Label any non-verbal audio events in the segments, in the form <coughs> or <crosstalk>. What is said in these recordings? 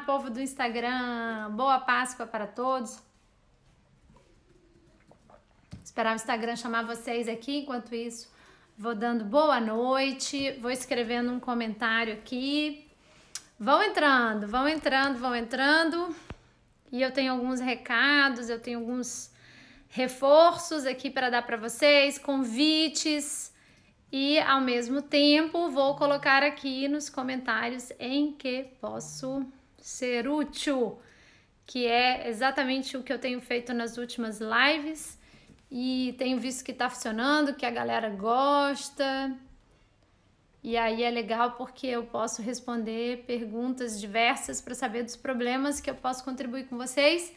povo do Instagram. Boa Páscoa para todos. Esperar o Instagram chamar vocês aqui. Enquanto isso, vou dando boa noite, vou escrevendo um comentário aqui. Vão entrando, vão entrando, vão entrando. E eu tenho alguns recados, eu tenho alguns reforços aqui para dar para vocês, convites. E ao mesmo tempo, vou colocar aqui nos comentários em que posso ser útil, que é exatamente o que eu tenho feito nas últimas lives e tenho visto que está funcionando, que a galera gosta. E aí é legal porque eu posso responder perguntas diversas para saber dos problemas que eu posso contribuir com vocês.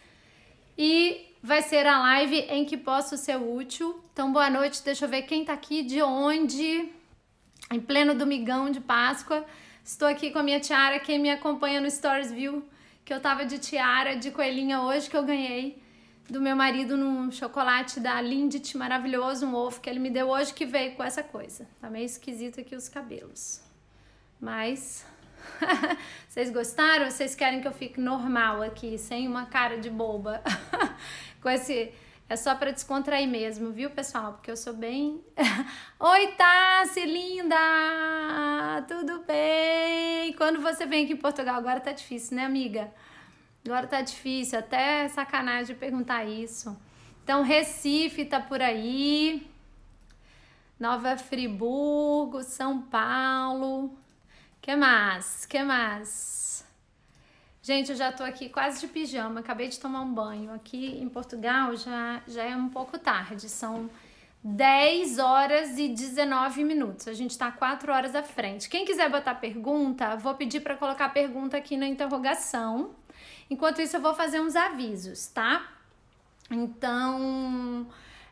E vai ser a live em que posso ser útil. Então, boa noite. Deixa eu ver quem está aqui, de onde, em pleno domingão de Páscoa. Estou aqui com a minha tiara, quem me acompanha no Stories viu que eu tava de tiara de coelhinha hoje que eu ganhei do meu marido num chocolate da Lindt maravilhoso, um ovo que ele me deu hoje que veio com essa coisa. Tá meio esquisito aqui os cabelos. Mas <laughs> vocês gostaram? Vocês querem que eu fique normal aqui, sem uma cara de boba? <laughs> com esse é só para descontrair mesmo, viu, pessoal? Porque eu sou bem. <laughs> Oi, Tassi, linda! Tudo bem? Quando você vem aqui em Portugal, agora tá difícil, né, amiga? Agora tá difícil, até sacanagem perguntar isso. Então, Recife tá por aí. Nova Friburgo, São Paulo. Que mais? Que mais? Gente, eu já tô aqui quase de pijama, acabei de tomar um banho. Aqui em Portugal já, já é um pouco tarde, são 10 horas e 19 minutos. A gente tá 4 horas à frente. Quem quiser botar pergunta, vou pedir para colocar pergunta aqui na interrogação. Enquanto isso, eu vou fazer uns avisos, tá? Então,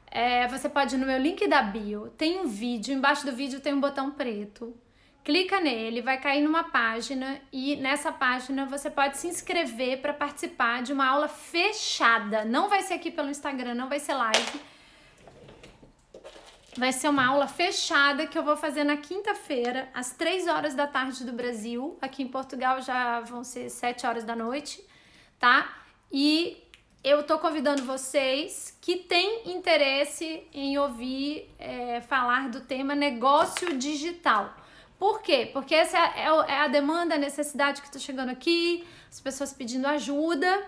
é, você pode ir no meu link da bio, tem um vídeo, embaixo do vídeo tem um botão preto clica nele, vai cair numa página e nessa página você pode se inscrever para participar de uma aula fechada. Não vai ser aqui pelo Instagram, não vai ser live. Vai ser uma aula fechada que eu vou fazer na quinta-feira, às três horas da tarde do Brasil. Aqui em Portugal já vão ser sete horas da noite, tá? E eu tô convidando vocês que têm interesse em ouvir é, falar do tema negócio digital. Por quê? Porque essa é, é, é a demanda, a necessidade que está chegando aqui, as pessoas pedindo ajuda.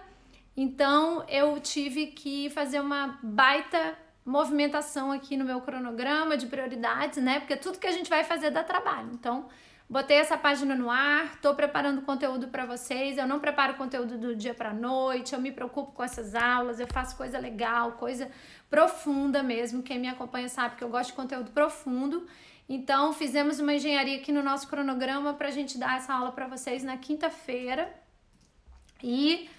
Então eu tive que fazer uma baita movimentação aqui no meu cronograma de prioridades, né? Porque tudo que a gente vai fazer dá trabalho. Então, botei essa página no ar, Estou preparando conteúdo para vocês. Eu não preparo conteúdo do dia para noite, eu me preocupo com essas aulas, eu faço coisa legal, coisa profunda mesmo. Quem me acompanha sabe que eu gosto de conteúdo profundo. Então, fizemos uma engenharia aqui no nosso cronograma para a gente dar essa aula para vocês na quinta-feira. E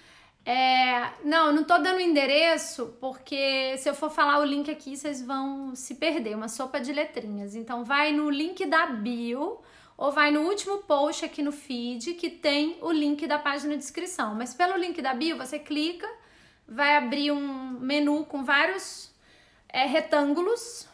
é, não, não tô dando endereço, porque se eu for falar o link aqui, vocês vão se perder, uma sopa de letrinhas. Então vai no link da bio ou vai no último post aqui no feed que tem o link da página de inscrição Mas pelo link da bio, você clica, vai abrir um menu com vários é, retângulos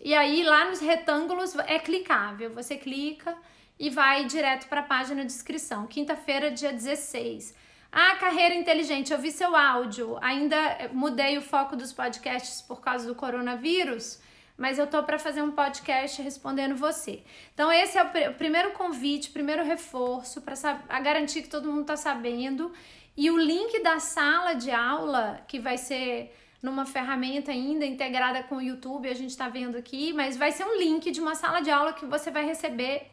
e aí lá nos retângulos é clicável, você clica e vai direto para a página de inscrição. Quinta-feira, dia 16. Ah, carreira inteligente, eu vi seu áudio. Ainda eh, mudei o foco dos podcasts por causa do coronavírus, mas eu tô para fazer um podcast respondendo você. Então esse é o, pr o primeiro convite, primeiro reforço para garantir que todo mundo está sabendo. E o link da sala de aula que vai ser numa ferramenta ainda integrada com o YouTube, a gente está vendo aqui, mas vai ser um link de uma sala de aula que você vai receber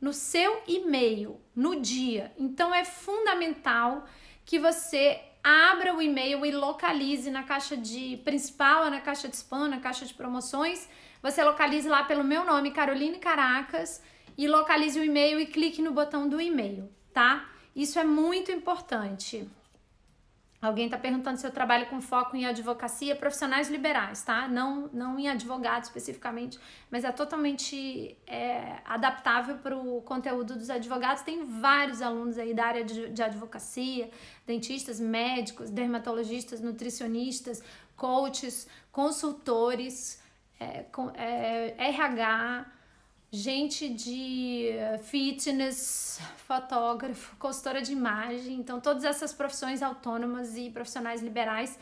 no seu e-mail no dia. Então é fundamental que você abra o e-mail e localize na caixa de principal, na caixa de spam, na caixa de promoções. Você localize lá pelo meu nome, Caroline Caracas, e localize o e-mail e clique no botão do e-mail, tá? Isso é muito importante. Alguém está perguntando se eu trabalho com foco em advocacia, profissionais liberais, tá? Não, não em advogado especificamente, mas é totalmente é, adaptável para o conteúdo dos advogados. Tem vários alunos aí da área de, de advocacia, dentistas, médicos, dermatologistas, nutricionistas, coaches, consultores, é, com, é, RH, gente de fitness, fotógrafo, consultora de imagem. Então, todas essas profissões autônomas e profissionais liberais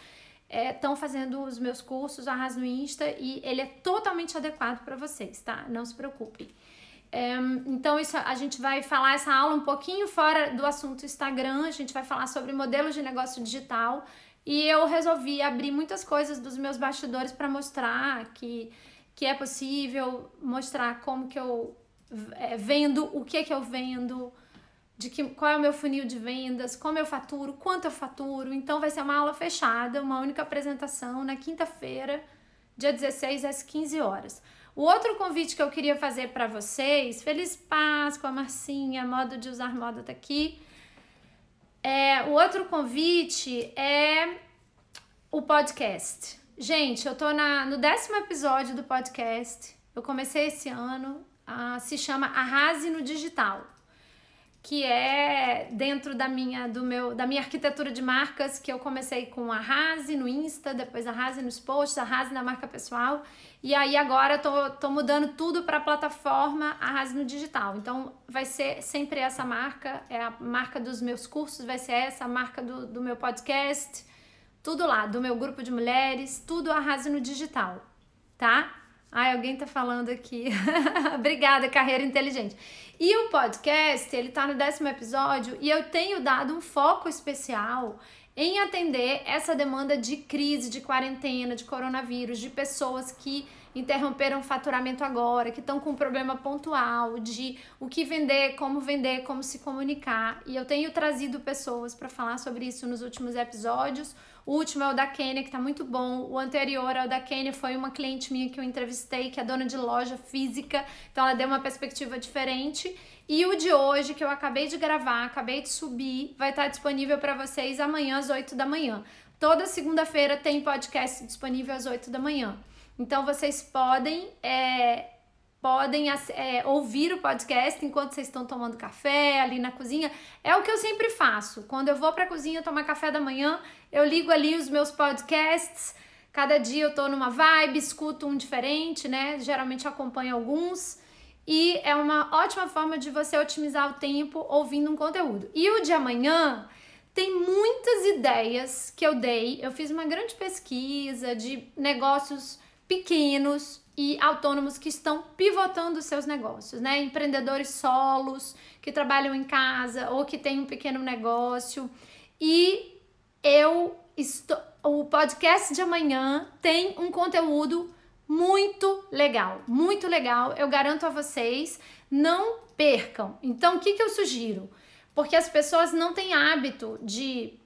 estão é, fazendo os meus cursos, arras no Insta, e ele é totalmente adequado para vocês, tá? Não se preocupem. É, então, isso, a gente vai falar essa aula um pouquinho fora do assunto Instagram, a gente vai falar sobre modelos de negócio digital. E eu resolvi abrir muitas coisas dos meus bastidores para mostrar que que é possível mostrar como que eu é, vendo, o que é que eu vendo, de que, qual é o meu funil de vendas, como eu faturo, quanto eu faturo. Então vai ser uma aula fechada, uma única apresentação na quinta-feira, dia 16 às 15 horas. O outro convite que eu queria fazer para vocês, feliz Páscoa, Marcinha, modo de usar moda tá aqui. É, o outro convite é o podcast. Gente, eu tô na, no décimo episódio do podcast. Eu comecei esse ano. Uh, se chama Arrase no Digital, que é dentro da minha, do meu, da minha arquitetura de marcas que eu comecei com Arrase no Insta, depois Arrase nos posts, Arrase na marca pessoal. E aí agora tô, tô mudando tudo para a plataforma Arrase no Digital. Então vai ser sempre essa marca, é a marca dos meus cursos, vai ser essa a marca do, do meu podcast tudo lá, do meu grupo de mulheres, tudo arrasa no digital, tá? Ai, alguém tá falando aqui. <laughs> Obrigada, carreira inteligente. E o podcast, ele tá no décimo episódio e eu tenho dado um foco especial em atender essa demanda de crise, de quarentena, de coronavírus, de pessoas que interromperam o faturamento agora, que estão com um problema pontual de o que vender, como vender, como se comunicar. E eu tenho trazido pessoas para falar sobre isso nos últimos episódios. O último é o da Kenia, que tá muito bom. O anterior é o da Kenia, foi uma cliente minha que eu entrevistei, que é dona de loja física, então ela deu uma perspectiva diferente. E o de hoje, que eu acabei de gravar, acabei de subir, vai estar tá disponível para vocês amanhã às 8 da manhã. Toda segunda-feira tem podcast disponível às 8 da manhã. Então vocês podem é, podem é, ouvir o podcast enquanto vocês estão tomando café ali na cozinha. É o que eu sempre faço. Quando eu vou para a cozinha tomar café da manhã, eu ligo ali os meus podcasts. Cada dia eu tô numa vibe, escuto um diferente, né? Geralmente acompanho alguns. E é uma ótima forma de você otimizar o tempo ouvindo um conteúdo. E o de amanhã tem muitas ideias que eu dei. Eu fiz uma grande pesquisa de negócios pequenos e autônomos que estão pivotando seus negócios, né? Empreendedores solos que trabalham em casa ou que têm um pequeno negócio. E eu estou. O podcast de amanhã tem um conteúdo muito legal, muito legal. Eu garanto a vocês, não percam. Então, o que, que eu sugiro? Porque as pessoas não têm hábito de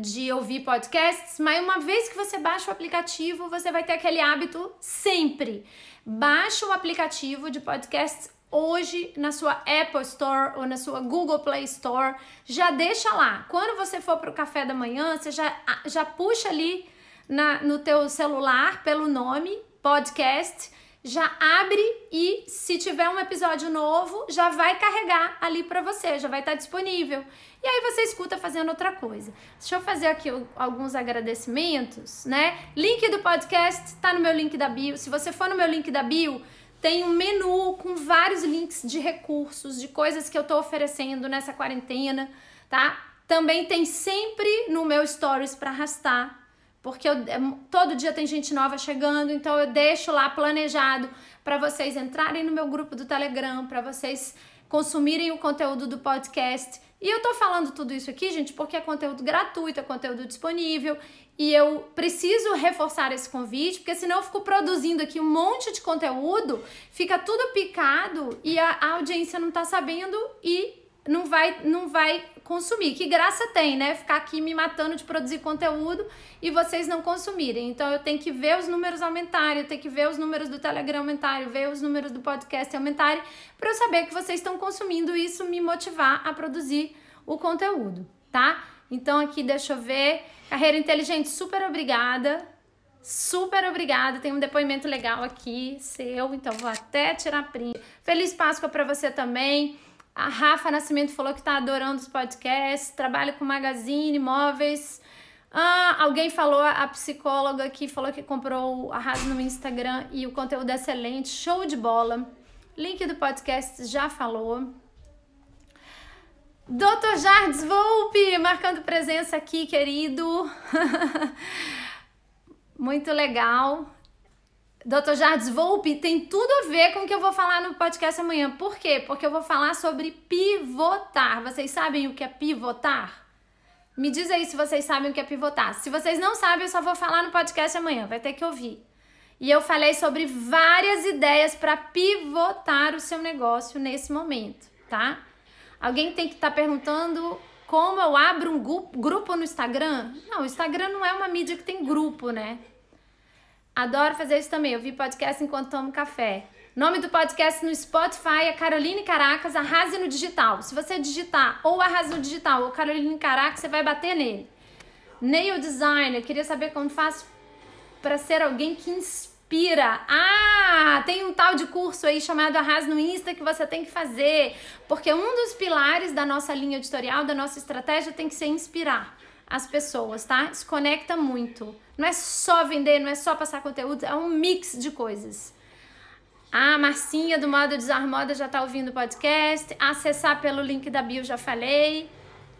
de ouvir podcasts, mas uma vez que você baixa o aplicativo, você vai ter aquele hábito sempre. Baixa o aplicativo de podcasts hoje na sua Apple Store ou na sua Google Play Store. Já deixa lá. Quando você for para o café da manhã, você já, ah, já puxa ali na, no teu celular pelo nome, podcast, já abre e se tiver um episódio novo, já vai carregar ali para você, já vai estar tá disponível. E aí você escuta fazendo outra coisa. Deixa eu fazer aqui alguns agradecimentos, né? Link do podcast está no meu link da bio. Se você for no meu link da bio, tem um menu com vários links de recursos, de coisas que eu tô oferecendo nessa quarentena, tá? Também tem sempre no meu stories para arrastar, porque eu, é, todo dia tem gente nova chegando, então eu deixo lá planejado para vocês entrarem no meu grupo do Telegram, para vocês consumirem o conteúdo do podcast e eu tô falando tudo isso aqui, gente, porque é conteúdo gratuito, é conteúdo disponível e eu preciso reforçar esse convite, porque senão eu fico produzindo aqui um monte de conteúdo, fica tudo picado e a, a audiência não tá sabendo e não vai, não vai consumir. Que graça tem, né? Ficar aqui me matando de produzir conteúdo e vocês não consumirem. Então eu tenho que ver os números aumentarem, eu tenho que ver os números do Telegram aumentarem, ver os números do podcast aumentarem, para eu saber que vocês estão consumindo isso, me motivar a produzir o conteúdo, tá? Então aqui deixa eu ver. Carreira inteligente, super obrigada. Super obrigada, tem um depoimento legal aqui seu, então vou até tirar print. Feliz Páscoa para você também. A Rafa Nascimento falou que está adorando os podcasts, trabalha com magazine, móveis. Ah, alguém falou, a psicóloga que falou que comprou o Rafa no Instagram e o conteúdo é excelente, show de bola. Link do podcast já falou. Doutor Jardes Volpe, marcando presença aqui, querido. <laughs> Muito legal. Dr. Jardes Volpe tem tudo a ver com o que eu vou falar no podcast amanhã. Por quê? Porque eu vou falar sobre pivotar. Vocês sabem o que é pivotar? Me diz aí se vocês sabem o que é pivotar. Se vocês não sabem, eu só vou falar no podcast amanhã, vai ter que ouvir. E eu falei sobre várias ideias para pivotar o seu negócio nesse momento, tá? Alguém tem que estar tá perguntando como eu abro um grupo no Instagram? Não, o Instagram não é uma mídia que tem grupo, né? Adoro fazer isso também. Eu vi podcast enquanto tomo café. Nome do podcast no Spotify é Caroline Caracas, Arrase no Digital. Se você digitar ou Arrase no Digital ou Caroline Caracas, você vai bater nele. Nail Designer, queria saber como faço para ser alguém que inspira. Ah, tem um tal de curso aí chamado Arrase no Insta que você tem que fazer, porque um dos pilares da nossa linha editorial, da nossa estratégia tem que ser inspirar as pessoas, tá? Desconecta muito. Não é só vender, não é só passar conteúdo, é um mix de coisas. A Marcinha do modo Desarmoda já tá ouvindo o podcast. Acessar pelo link da bio, já falei.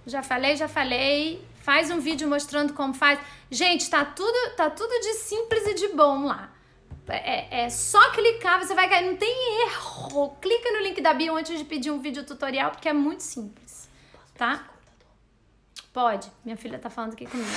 Já falei, já falei. Faz um vídeo mostrando como faz. Gente, tá tudo, tá tudo de simples e de bom lá. É, é só clicar, você vai cair. Não tem erro. Clica no link da bio antes de pedir um vídeo tutorial, porque é muito simples. Tá? Pode? Minha filha tá falando aqui comigo.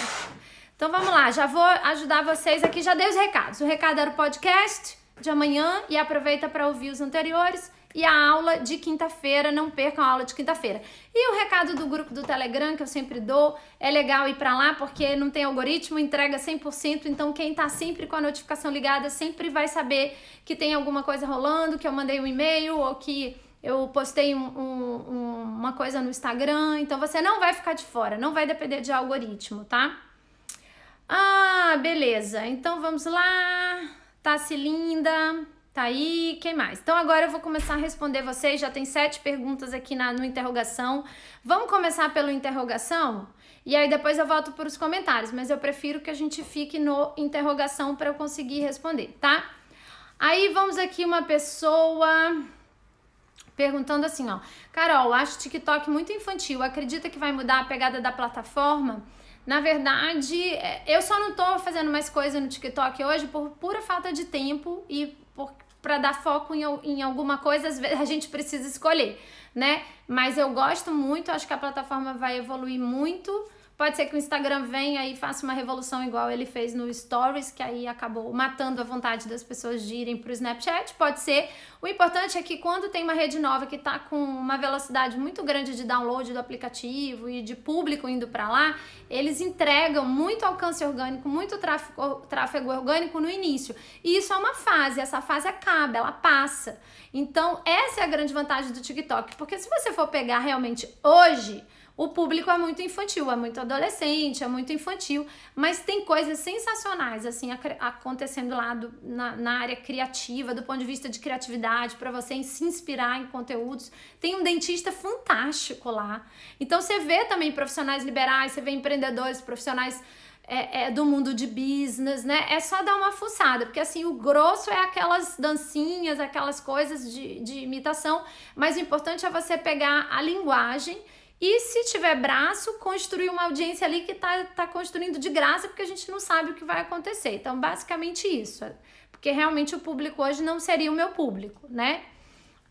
Então vamos lá, já vou ajudar vocês aqui. Já dei os recados. O recado era o podcast de amanhã e aproveita para ouvir os anteriores. E a aula de quinta-feira, não percam a aula de quinta-feira. E o recado do grupo do Telegram, que eu sempre dou, é legal ir para lá porque não tem algoritmo, entrega 100%, então quem tá sempre com a notificação ligada sempre vai saber que tem alguma coisa rolando, que eu mandei um e-mail ou que eu postei um, um, uma coisa no Instagram, então você não vai ficar de fora, não vai depender de algoritmo, tá? Ah, beleza. Então vamos lá. Tá se linda. Tá aí, quem mais? Então agora eu vou começar a responder vocês. Já tem sete perguntas aqui na, no interrogação. Vamos começar pelo interrogação? E aí depois eu volto para os comentários, mas eu prefiro que a gente fique no interrogação para eu conseguir responder, tá? Aí vamos aqui uma pessoa perguntando assim, ó. Carol, acho o TikTok muito infantil. Acredita que vai mudar a pegada da plataforma? Na verdade, é, eu só não tô fazendo mais coisa no TikTok hoje por pura falta de tempo e para dar foco em, em alguma coisa, <laughs> a gente precisa escolher, né? Mas eu gosto muito, acho que a plataforma vai evoluir muito. Pode ser que o Instagram venha e faça uma revolução igual ele fez no Stories, que aí acabou matando a vontade das pessoas de irem para o Snapchat. Pode ser. O importante é que quando tem uma rede nova que está com uma velocidade muito grande de download do aplicativo e de público indo para lá, eles entregam muito alcance orgânico, muito tráfego, tráfego orgânico no início. E isso é uma fase, essa fase acaba, ela passa. Então, essa é a grande vantagem do TikTok, porque se você for pegar realmente hoje, o público é muito infantil, é muito adolescente, é muito infantil, mas tem coisas sensacionais assim acontecendo lá do, na, na, área criativa, do ponto de vista de criatividade, para você se inspirar em conteúdos. Tem um dentista fantástico lá. Então você vê também profissionais liberais, você vê empreendedores, profissionais é, é, do mundo de business, né? É só dar uma fuçada, porque assim, o grosso é aquelas dancinhas, aquelas coisas de, de imitação, mas o importante é você pegar a linguagem e se tiver braço, construir uma audiência ali que está tá construindo de graça, porque a gente não sabe o que vai acontecer. Então, basicamente isso. É, porque realmente o público hoje não seria o meu público, né?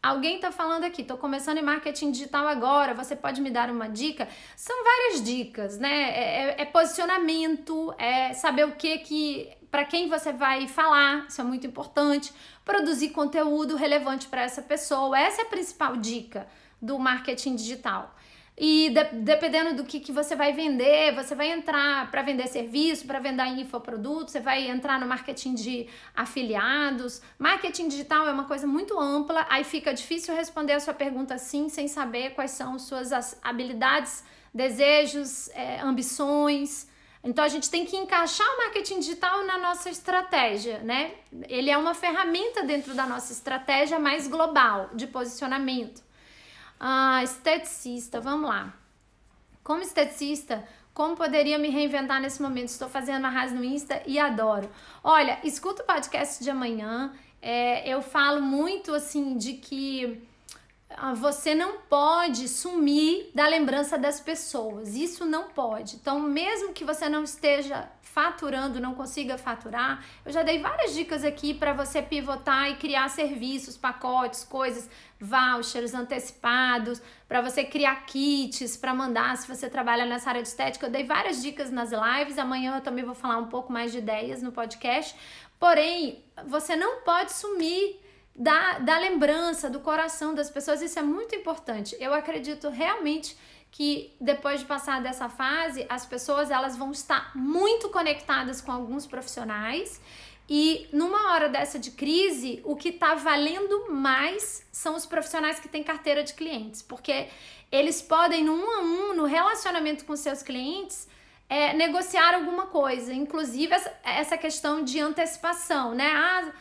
Alguém está falando aqui, estou começando em marketing digital agora, você pode me dar uma dica? São várias dicas, né? É, é, é posicionamento, é saber o que que para quem você vai falar, isso é muito importante. Produzir conteúdo relevante para essa pessoa, essa é a principal dica do marketing digital. E de, dependendo do que, que você vai vender, você vai entrar para vender serviço, para vender infoproduto, você vai entrar no marketing de afiliados. Marketing digital é uma coisa muito ampla, aí fica difícil responder a sua pergunta assim, sem saber quais são suas habilidades, desejos, é, ambições. Então a gente tem que encaixar o marketing digital na nossa estratégia, né? Ele é uma ferramenta dentro da nossa estratégia mais global de posicionamento. Ah, esteticista, vamos lá. Como esteticista, como poderia me reinventar nesse momento? Estou fazendo arraso no Insta e adoro. Olha, escuta o podcast de amanhã. É, eu falo muito assim de que ah, você não pode sumir da lembrança das pessoas. Isso não pode. Então, mesmo que você não esteja faturando, não consiga faturar, eu já dei várias dicas aqui para você pivotar e criar serviços, pacotes, coisas, vouchers antecipados, para você criar kits, para mandar se você trabalha nessa área de estética. Eu dei várias dicas nas lives. Amanhã eu também vou falar um pouco mais de ideias no podcast. Porém, você não pode sumir da, da lembrança, do coração das pessoas. Isso é muito importante. Eu acredito realmente que depois de passar dessa fase, as pessoas elas vão estar muito conectadas com alguns profissionais e numa hora dessa de crise, o que está valendo mais são os profissionais que têm carteira de clientes, porque eles podem, no a um, no relacionamento com seus clientes, é, negociar alguma coisa, inclusive essa, essa questão de antecipação, né? Ah,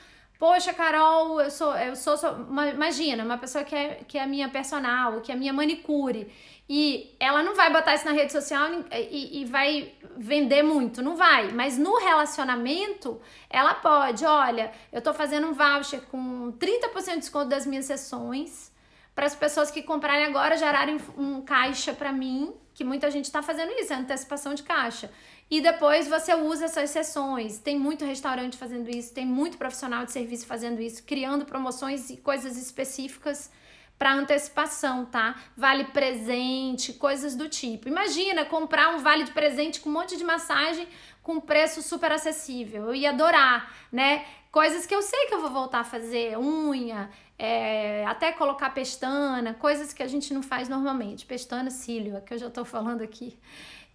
Poxa, Carol, eu sou, eu sou, sou uma, imagina, uma pessoa que é, que é minha personal, que é minha manicure. E ela não vai botar isso na rede social e, e vai vender muito, não vai. Mas no relacionamento, ela pode. Olha, eu tô fazendo um voucher com 30% de desconto das minhas sessões para as pessoas que comprarem agora gerarem um caixa para mim, que muita gente está fazendo isso, é antecipação de caixa. E depois você usa essas sessões. Tem muito restaurante fazendo isso, tem muito profissional de serviço fazendo isso, criando promoções e coisas específicas para antecipação, tá? Vale presente, coisas do tipo. Imagina comprar um vale de presente com um monte de massagem com preço super acessível. Eu ia adorar, né? Coisas que eu sei que eu vou voltar a fazer, unha, é, até colocar pestana, coisas que a gente não faz normalmente. Pestana, cílio, é que eu já tô falando aqui,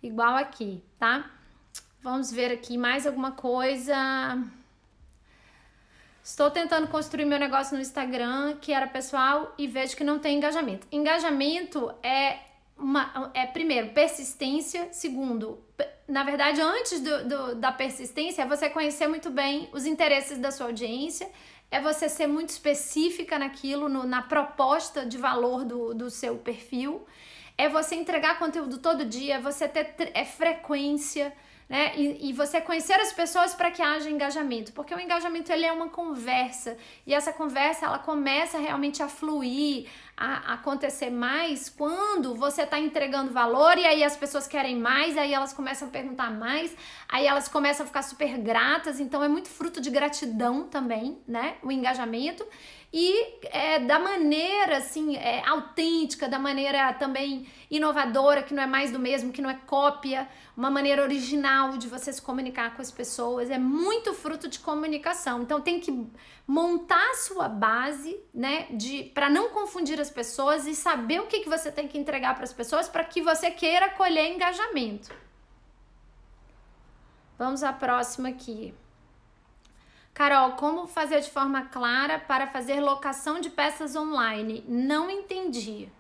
igual aqui, tá? Vamos ver aqui mais alguma coisa. Estou tentando construir meu negócio no Instagram, que era pessoal, e vejo que não tem engajamento. Engajamento é uma, é primeiro persistência, segundo, na verdade, antes do, do, da persistência, é você conhecer muito bem os interesses da sua audiência, é você ser muito específica naquilo, no, na proposta de valor do, do seu perfil, é você entregar conteúdo todo dia, é você ter é frequência né? E, e você conhecer as pessoas para que haja engajamento, porque o engajamento ele é uma conversa e essa conversa ela começa realmente a fluir, a, acontecer mais quando você está entregando valor e aí as pessoas querem mais, aí elas começam a perguntar mais, aí elas começam a ficar super gratas, então é muito fruto de gratidão também, né? O engajamento e é, da maneira assim é, autêntica, da maneira também inovadora, que não é mais do mesmo, que não é cópia, uma maneira original de você se comunicar com as pessoas, é muito fruto de comunicação. Então tem que montar a sua base, né, de para não confundir as pessoas e saber o que, que você tem que entregar para as pessoas para que você queira colher engajamento. Vamos à próxima aqui. Carol, como fazer de forma clara para fazer locação de peças online? Não entendi.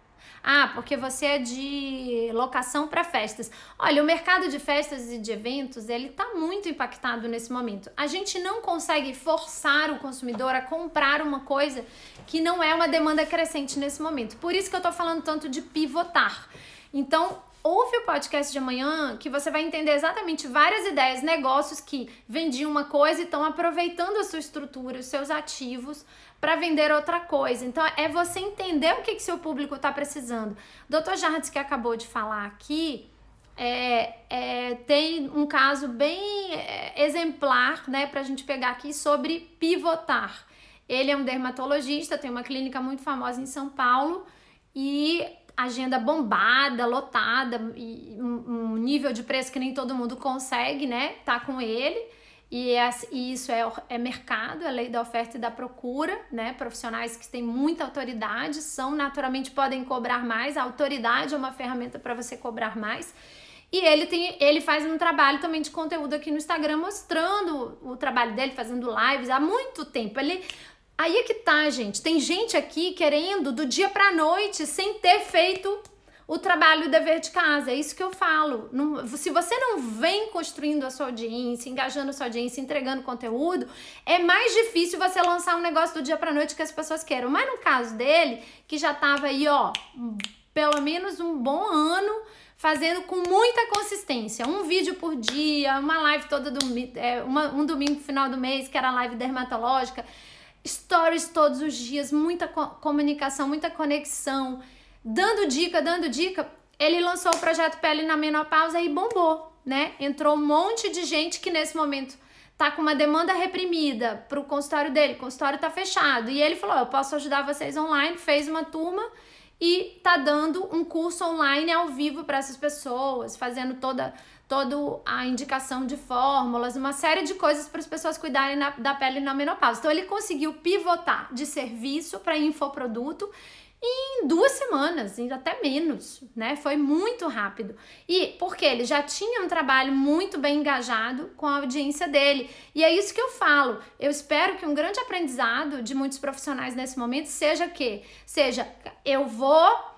Ah, porque você é de locação para festas. Olha, o mercado de festas e de eventos, ele está muito impactado nesse momento. A gente não consegue forçar o consumidor a comprar uma coisa que não é uma demanda crescente nesse momento. Por isso que eu estou falando tanto de pivotar. Então, Ouve o podcast de amanhã que você vai entender exatamente várias ideias, negócios que vendiam uma coisa e estão aproveitando a sua estrutura, os seus ativos para vender outra coisa. Então é você entender o que, que seu público está precisando. Dr. Jardes que acabou de falar aqui, é, é, tem um caso bem é, exemplar, né, para a gente pegar aqui sobre pivotar. Ele é um dermatologista, tem uma clínica muito famosa em São Paulo e agenda bombada, lotada, e um, nível de preço que nem todo mundo consegue, né? Tá com ele. E, é, e isso é, é mercado, é lei da oferta e da procura, né? Profissionais que têm muita autoridade são naturalmente podem cobrar mais. A autoridade é uma ferramenta para você cobrar mais. E ele tem, ele faz um trabalho também de conteúdo aqui no Instagram mostrando o trabalho dele, fazendo lives há muito tempo. Ele Aí é que tá, gente. Tem gente aqui querendo do dia para noite sem ter feito o trabalho e o dever de casa. É isso que eu falo. Não, se você não vem construindo a sua audiência, engajando a sua audiência, entregando conteúdo, é mais difícil você lançar um negócio do dia para noite que as pessoas querem Mas no caso dele, que já tava aí, ó, pelo menos um bom ano fazendo com muita consistência, um vídeo por dia, uma live toda domingo, é, um domingo final do mês que era live dermatológica stories todos os dias, muita co comunicação, muita conexão, dando dica, dando dica. Ele lançou o projeto Pele na Menopausa e bombou, né? Entrou um monte de gente que nesse momento tá com uma demanda reprimida pro consultório dele, o consultório tá fechado. E ele falou: "Eu posso ajudar vocês online", fez uma turma e tá dando um curso online ao vivo para essas pessoas, fazendo toda toda a indicação de fórmulas, uma série de coisas para as pessoas cuidarem na, da pele na menopausa. Então ele conseguiu pivotar de serviço para infoproduto em duas semanas, até menos, né? Foi muito rápido. E porque ele já tinha um trabalho muito bem engajado com a audiência dele. E é isso que eu falo. Eu espero que um grande aprendizado de muitos profissionais nesse momento seja que seja eu vou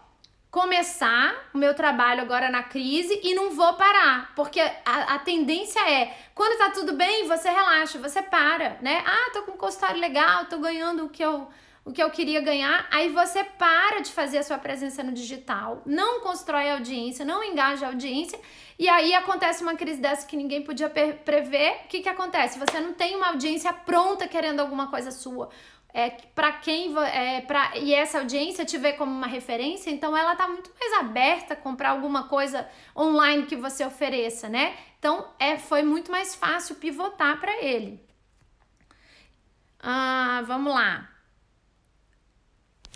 começar o meu trabalho agora na crise e não vou parar, porque a, a, tendência é, quando tá tudo bem, você relaxa, você para, né? Ah, tô com um consultório legal, tô ganhando o que eu o que eu queria ganhar, aí você para de fazer a sua presença no digital, não constrói audiência, não engaja a audiência, e aí acontece uma crise dessa que ninguém podia prever. O que, que acontece? Você não tem uma audiência pronta querendo alguma coisa sua é, para quem é, pra, e essa audiência te vê como uma referência, então ela tá muito mais aberta a comprar alguma coisa online que você ofereça, né? Então é, foi muito mais fácil pivotar para ele. Ah, vamos lá.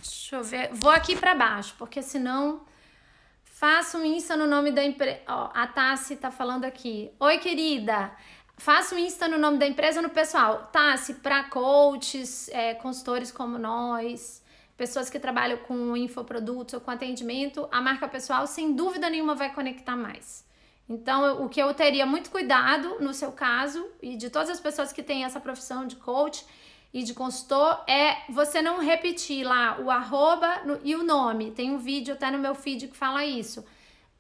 Deixa eu ver. Vou aqui para baixo, porque senão faço um insta no nome da empresa. a Tassi tá falando aqui. Oi, querida. Faça um Insta no nome da empresa ou no pessoal? Se para coaches, é, consultores como nós, pessoas que trabalham com infoprodutos ou com atendimento, a marca pessoal sem dúvida nenhuma vai conectar mais. Então, o que eu teria muito cuidado no seu caso e de todas as pessoas que têm essa profissão de coach e de consultor é você não repetir lá o arroba no, e o nome. Tem um vídeo até no meu feed que fala isso.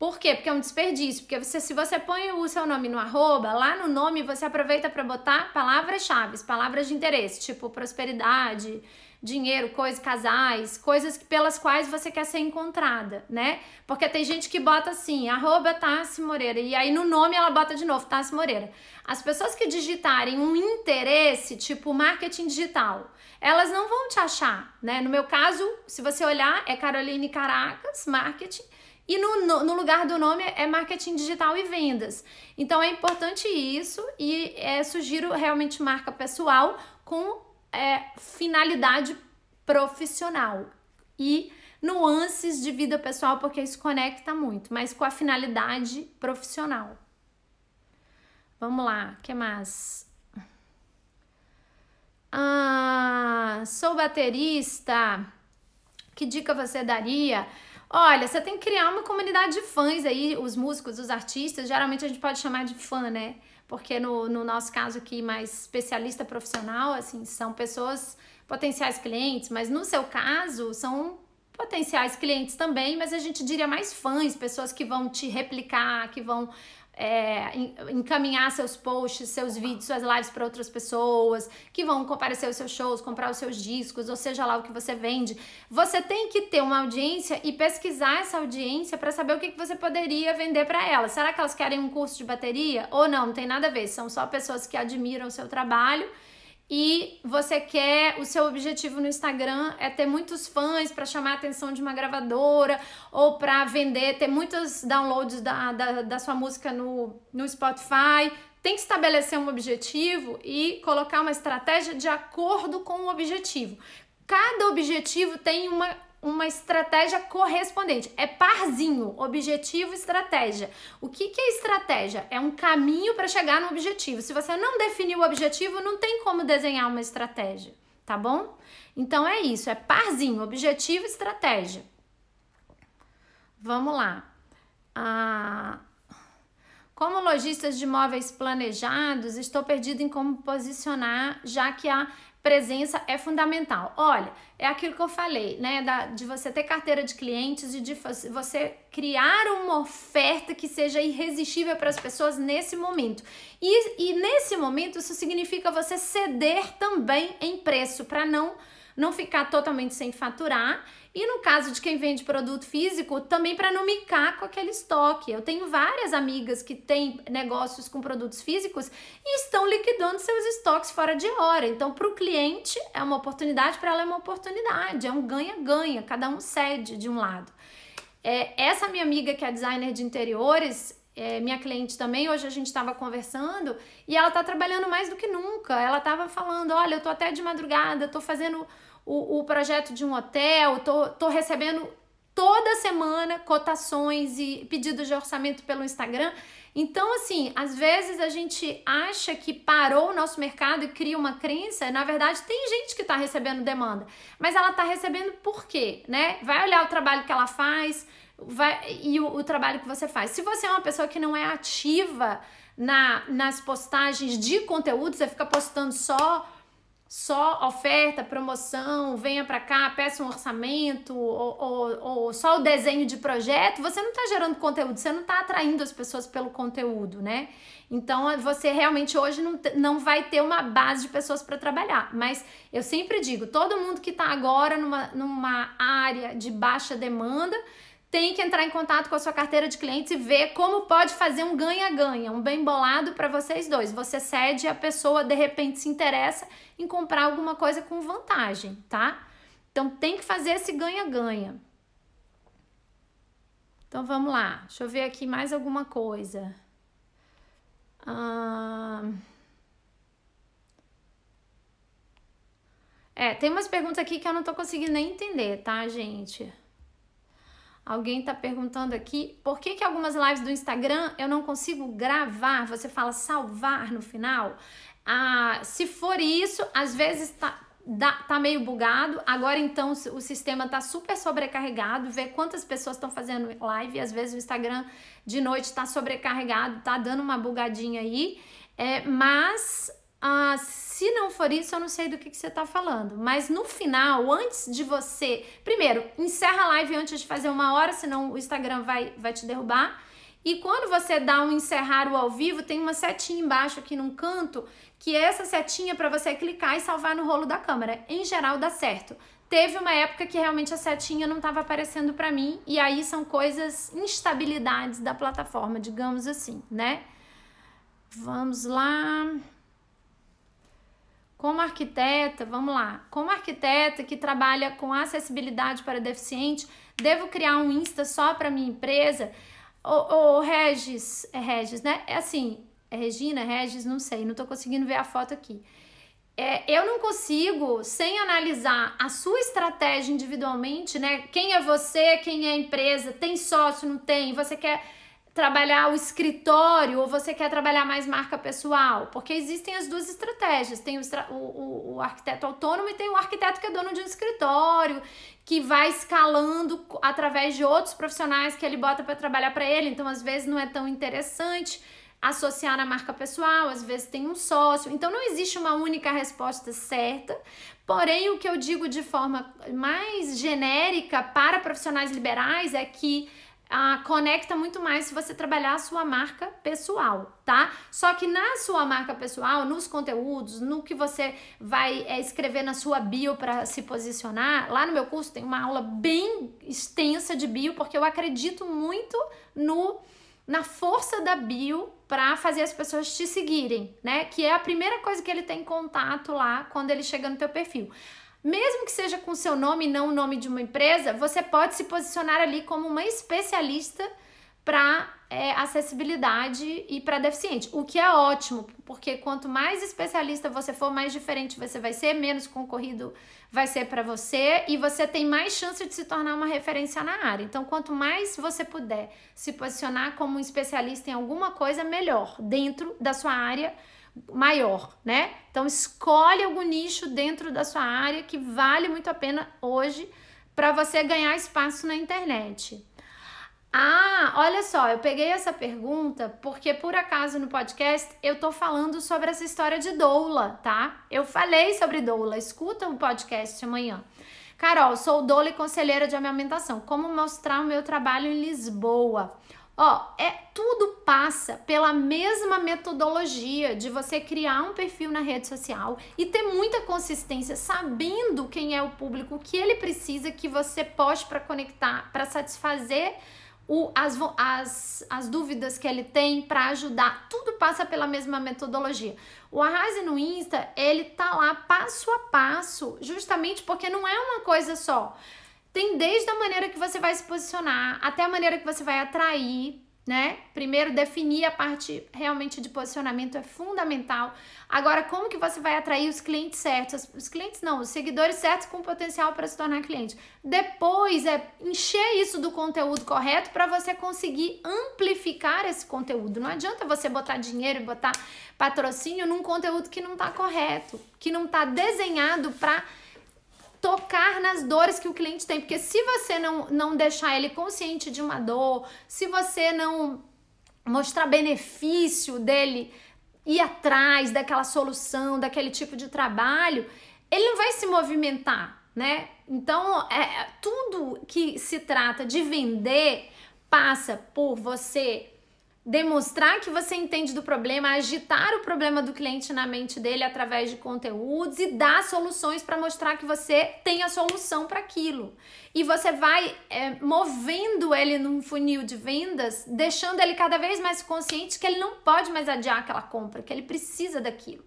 Por quê? Porque é um desperdício. Porque você, se você põe o seu nome no arroba, lá no nome você aproveita para botar palavras-chave, palavras de interesse, tipo prosperidade, dinheiro, coisas, casais, coisas pelas quais você quer ser encontrada, né? Porque tem gente que bota assim, arroba Tassi Moreira, e aí no nome ela bota de novo, Tassi Moreira. As pessoas que digitarem um interesse, tipo marketing digital, elas não vão te achar, né? No meu caso, se você olhar, é Caroline Caracas, marketing, e no, no, no, lugar do nome é marketing digital e vendas. Então é importante isso e é, sugiro realmente marca pessoal com é, finalidade profissional e nuances de vida pessoal, porque isso conecta muito, mas com a finalidade profissional. Vamos lá, que mais? Ah, sou baterista. Que dica você daria? Olha, você tem que criar uma comunidade de fãs aí, os músicos, os artistas, geralmente a gente pode chamar de fã, né? Porque no, no nosso caso aqui, mais especialista profissional, assim, são pessoas potenciais clientes, mas no seu caso, são potenciais clientes também, mas a gente diria mais fãs, pessoas que vão te replicar, que vão é, encaminhar seus posts, seus vídeos, suas lives para outras pessoas, que vão comparecer aos seus shows, comprar os seus discos, ou seja lá o que você vende. Você tem que ter uma audiência e pesquisar essa audiência para saber o que, que você poderia vender para ela. Será que elas querem um curso de bateria? Ou não, não tem nada a ver, são só pessoas que admiram o seu trabalho e você quer, o seu objetivo no Instagram é ter muitos fãs para chamar a atenção de uma gravadora ou para vender, ter muitos downloads da, da, da, sua música no, no Spotify. Tem que estabelecer um objetivo e colocar uma estratégia de acordo com o objetivo. Cada objetivo tem uma uma estratégia correspondente. É parzinho, objetivo, estratégia. O que, que é estratégia? É um caminho para chegar no objetivo. Se você não definiu o objetivo, não tem como desenhar uma estratégia, tá bom? Então é isso, é parzinho, objetivo, estratégia. Vamos lá. Ah, como lojistas de imóveis planejados, estou perdido em como posicionar, já que a presença é fundamental. Olha, é aquilo que eu falei, né? Da, de você ter carteira de clientes e de você criar uma oferta que seja irresistível para as pessoas nesse momento. E, e nesse momento, isso significa você ceder também em preço para não, não ficar totalmente sem faturar e no caso de quem vende produto físico, também para não micar com aquele estoque. Eu tenho várias amigas que têm negócios com produtos físicos e estão liquidando seus estoques fora de hora. Então, para o cliente é uma oportunidade, para ela é uma oportunidade, é um ganha-ganha, cada um cede de um lado. É, essa minha amiga que é designer de interiores, é, minha cliente também, hoje a gente estava conversando e ela está trabalhando mais do que nunca. Ela estava falando: olha, eu tô até de madrugada, tô fazendo o, o projeto de um hotel, tô, tô recebendo toda semana cotações e pedidos de orçamento pelo Instagram. Então, assim, às vezes a gente acha que parou o nosso mercado e cria uma crença. Na verdade, tem gente que está recebendo demanda, mas ela está recebendo por quê? Né? Vai olhar o trabalho que ela faz vai, e o, o trabalho que você faz. Se você é uma pessoa que não é ativa na, nas postagens de conteúdo, você fica postando só só oferta, promoção, venha para cá, peça um orçamento, ou, ou, ou, só o desenho de projeto, você não está gerando conteúdo, você não está atraindo as pessoas pelo conteúdo, né? Então é, você realmente hoje não, não vai ter uma base de pessoas para trabalhar. Mas eu sempre digo: todo mundo que está agora numa, numa área de baixa demanda, tem que entrar em contato com a sua carteira de clientes e ver como pode fazer um ganha-ganha, um bem bolado para vocês dois. Você cede e a pessoa de repente se interessa em comprar alguma coisa com vantagem, tá? Então tem que fazer esse ganha-ganha. Então vamos lá, deixa eu ver aqui mais alguma coisa. É, tem umas perguntas aqui que eu não tô conseguindo nem entender, tá, gente? Alguém está perguntando aqui por que, que algumas lives do Instagram eu não consigo gravar. Você fala salvar no final. Ah, se for isso, às vezes tá, dá, tá meio bugado. Agora então o sistema tá super sobrecarregado. Vê quantas pessoas estão fazendo live. Às vezes o Instagram de noite está sobrecarregado, tá dando uma bugadinha aí. É, mas ah, se não for isso, eu não sei do que, que você está falando. Mas no final, antes de você. Primeiro, encerra a live antes de fazer uma hora, senão o Instagram vai, vai te derrubar. E quando você dá um encerrar o ao vivo, tem uma setinha embaixo aqui num canto, que é essa setinha para você clicar e salvar no rolo da câmera. Em geral dá certo. Teve uma época que realmente a setinha não estava aparecendo para mim, e aí são coisas instabilidades da plataforma, digamos assim, né? Vamos lá. Como arquiteta, vamos lá. Como arquiteta que trabalha com acessibilidade para deficiente, devo criar um Insta só para minha empresa? Ô, ô Regis, é Regis, né? É assim, é Regina, Regis, não sei, não tô conseguindo ver a foto aqui. É, eu não consigo, sem analisar a sua estratégia individualmente, né? Quem é você, quem é a empresa, tem sócio, não tem, você quer trabalhar o escritório ou você quer trabalhar mais marca pessoal? Porque existem as duas estratégias: tem o, o, o, arquiteto autônomo e tem o arquiteto que é dono de um escritório, que vai escalando através de outros profissionais que ele bota para trabalhar para ele. Então, às vezes, não é tão interessante associar na marca pessoal, às vezes tem um sócio. Então, não existe uma única resposta certa. Porém, o que eu digo de forma mais genérica para profissionais liberais é que ah, conecta muito mais se você trabalhar a sua marca pessoal, tá? Só que na sua marca pessoal, nos conteúdos, no que você vai é, escrever na sua bio para se posicionar, lá no meu curso tem uma aula bem extensa de bio, porque eu acredito muito no na força da bio para fazer as pessoas te seguirem, né? Que é a primeira coisa que ele tem contato lá quando ele chega no teu perfil. Mesmo que seja com seu nome e não o nome de uma empresa, você pode se posicionar ali como uma especialista para é, acessibilidade e para deficiente, o que é ótimo, porque quanto mais especialista você for, mais diferente você vai ser, menos concorrido vai ser para você e você tem mais chance de se tornar uma referência na área. Então, quanto mais você puder se posicionar como um especialista em alguma coisa, melhor dentro da sua área maior, né? Então escolhe algum nicho dentro da sua área que vale muito a pena hoje para você ganhar espaço na internet. Ah, olha só, eu peguei essa pergunta porque por acaso no podcast eu tô falando sobre essa história de doula, tá? Eu falei sobre doula, escuta o podcast amanhã. Carol, sou doula e conselheira de amamentação. Como mostrar o meu trabalho em Lisboa? Ó, é tudo passa pela mesma metodologia de você criar um perfil na rede social e ter muita consistência, sabendo quem é o público, o que ele precisa que você poste para conectar, para satisfazer o, as, as, as dúvidas que ele tem para ajudar. Tudo passa pela mesma metodologia. O Arrase no Insta, ele tá lá passo a passo, justamente porque não é uma coisa só. Tem desde a maneira que você vai se posicionar até a maneira que você vai atrair, né? Primeiro definir a parte realmente de posicionamento é fundamental. Agora, como que você vai atrair os clientes certos? Os clientes não, os seguidores certos com potencial para se tornar cliente. Depois é encher isso do conteúdo correto para você conseguir amplificar esse conteúdo. Não adianta você botar dinheiro e botar patrocínio num conteúdo que não está correto, que não está desenhado para tocar nas dores que o cliente tem, porque se você não, não deixar ele consciente de uma dor, se você não mostrar benefício dele ir atrás daquela solução, daquele tipo de trabalho, ele não vai se movimentar, né? Então, é, é tudo que se trata de vender passa por você demonstrar que você entende do problema, agitar o problema do cliente na mente dele através de conteúdos e dar soluções para mostrar que você tem a solução para aquilo. E você vai é, movendo ele num funil de vendas, deixando ele cada vez mais consciente que ele não pode mais adiar aquela compra, que ele precisa daquilo.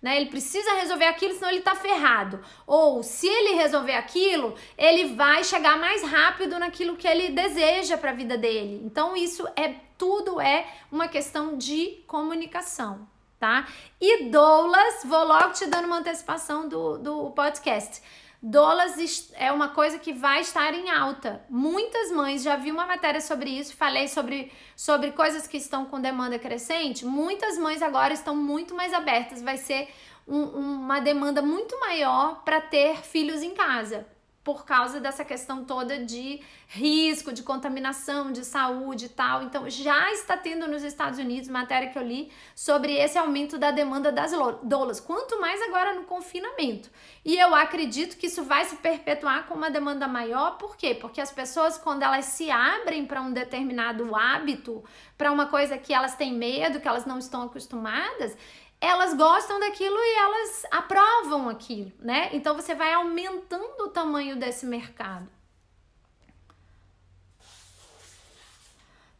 Né? Ele precisa resolver aquilo, senão ele está ferrado. Ou se ele resolver aquilo, ele vai chegar mais rápido naquilo que ele deseja para a vida dele. Então isso é tudo é uma questão de comunicação, tá? E doulas, vou logo te dando uma antecipação do, do podcast. Doulas é uma coisa que vai estar em alta. Muitas mães, já vi uma matéria sobre isso, falei sobre, sobre coisas que estão com demanda crescente. Muitas mães agora estão muito mais abertas, vai ser um, uma demanda muito maior para ter filhos em casa por causa dessa questão toda de risco, de contaminação, de saúde e tal. Então, já está tendo nos Estados Unidos matéria que eu li sobre esse aumento da demanda das doulas, quanto mais agora no confinamento. E eu acredito que isso vai se perpetuar com uma demanda maior, por quê? Porque as pessoas, quando elas se abrem para um determinado hábito, para uma coisa que elas têm medo, que elas não estão acostumadas, elas gostam daquilo e elas aprovam aquilo, né? Então você vai aumentando o tamanho desse mercado.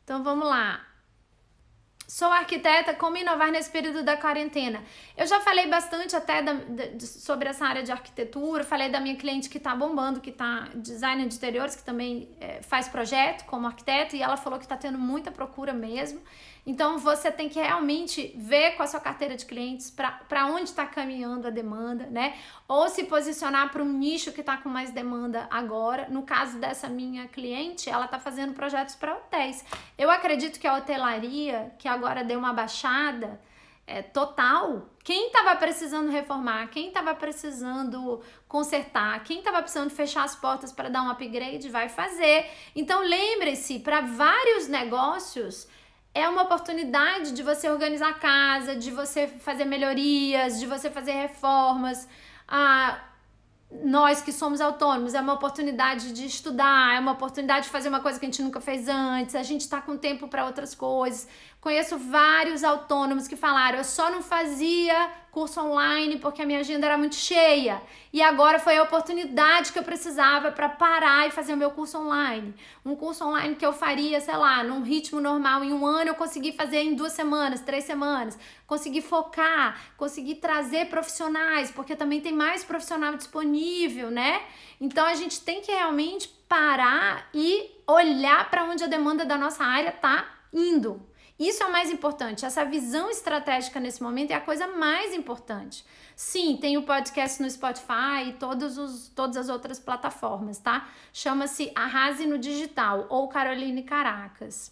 Então vamos lá. Sou arquiteta, como inovar nesse período da quarentena? Eu já falei bastante até da, de, sobre essa área de arquitetura, falei da minha cliente que está bombando, que está designer de interiores, que também é, faz projeto como arquiteto, e ela falou que está tendo muita procura mesmo. Então você tem que realmente ver com a sua carteira de clientes para onde está caminhando a demanda, né? Ou se posicionar para um nicho que está com mais demanda agora. No caso dessa minha cliente, ela está fazendo projetos para hotéis. Eu acredito que a hotelaria, que agora deu uma baixada, é, total. Quem estava precisando reformar, quem estava precisando consertar, quem estava precisando fechar as portas para dar um upgrade, vai fazer. Então lembre-se, para vários negócios, é uma oportunidade de você organizar a casa, de você fazer melhorias, de você fazer reformas. Ah, nós que somos autônomos, é uma oportunidade de estudar, é uma oportunidade de fazer uma coisa que a gente nunca fez antes, a gente está com tempo para outras coisas. Conheço vários autônomos que falaram: eu só não fazia curso online porque a minha agenda era muito cheia. E agora foi a oportunidade que eu precisava para parar e fazer o meu curso online. Um curso online que eu faria, sei lá, num ritmo normal em um ano, eu consegui fazer em duas semanas, três semanas. Consegui focar, consegui trazer profissionais, porque também tem mais profissional disponível, né? Então a gente tem que realmente parar e olhar para onde a demanda da nossa área está indo. Isso é o mais importante. Essa visão estratégica nesse momento é a coisa mais importante. Sim, tem o podcast no Spotify e todos os, todas as outras plataformas, tá? Chama-se Arrase no Digital ou Caroline Caracas.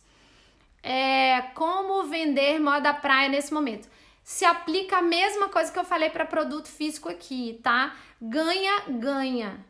É, como vender moda praia nesse momento? Se aplica a mesma coisa que eu falei para produto físico aqui, tá? Ganha, ganha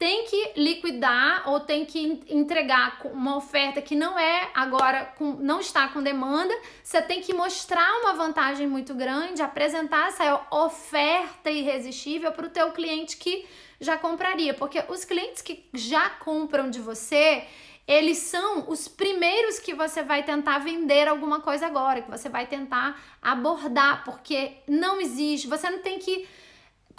tem que liquidar ou tem que entregar uma oferta que não é agora, não está com demanda, você tem que mostrar uma vantagem muito grande, apresentar essa oferta irresistível para o teu cliente que já compraria, porque os clientes que já compram de você, eles são os primeiros que você vai tentar vender alguma coisa agora, que você vai tentar abordar, porque não existe, você não tem que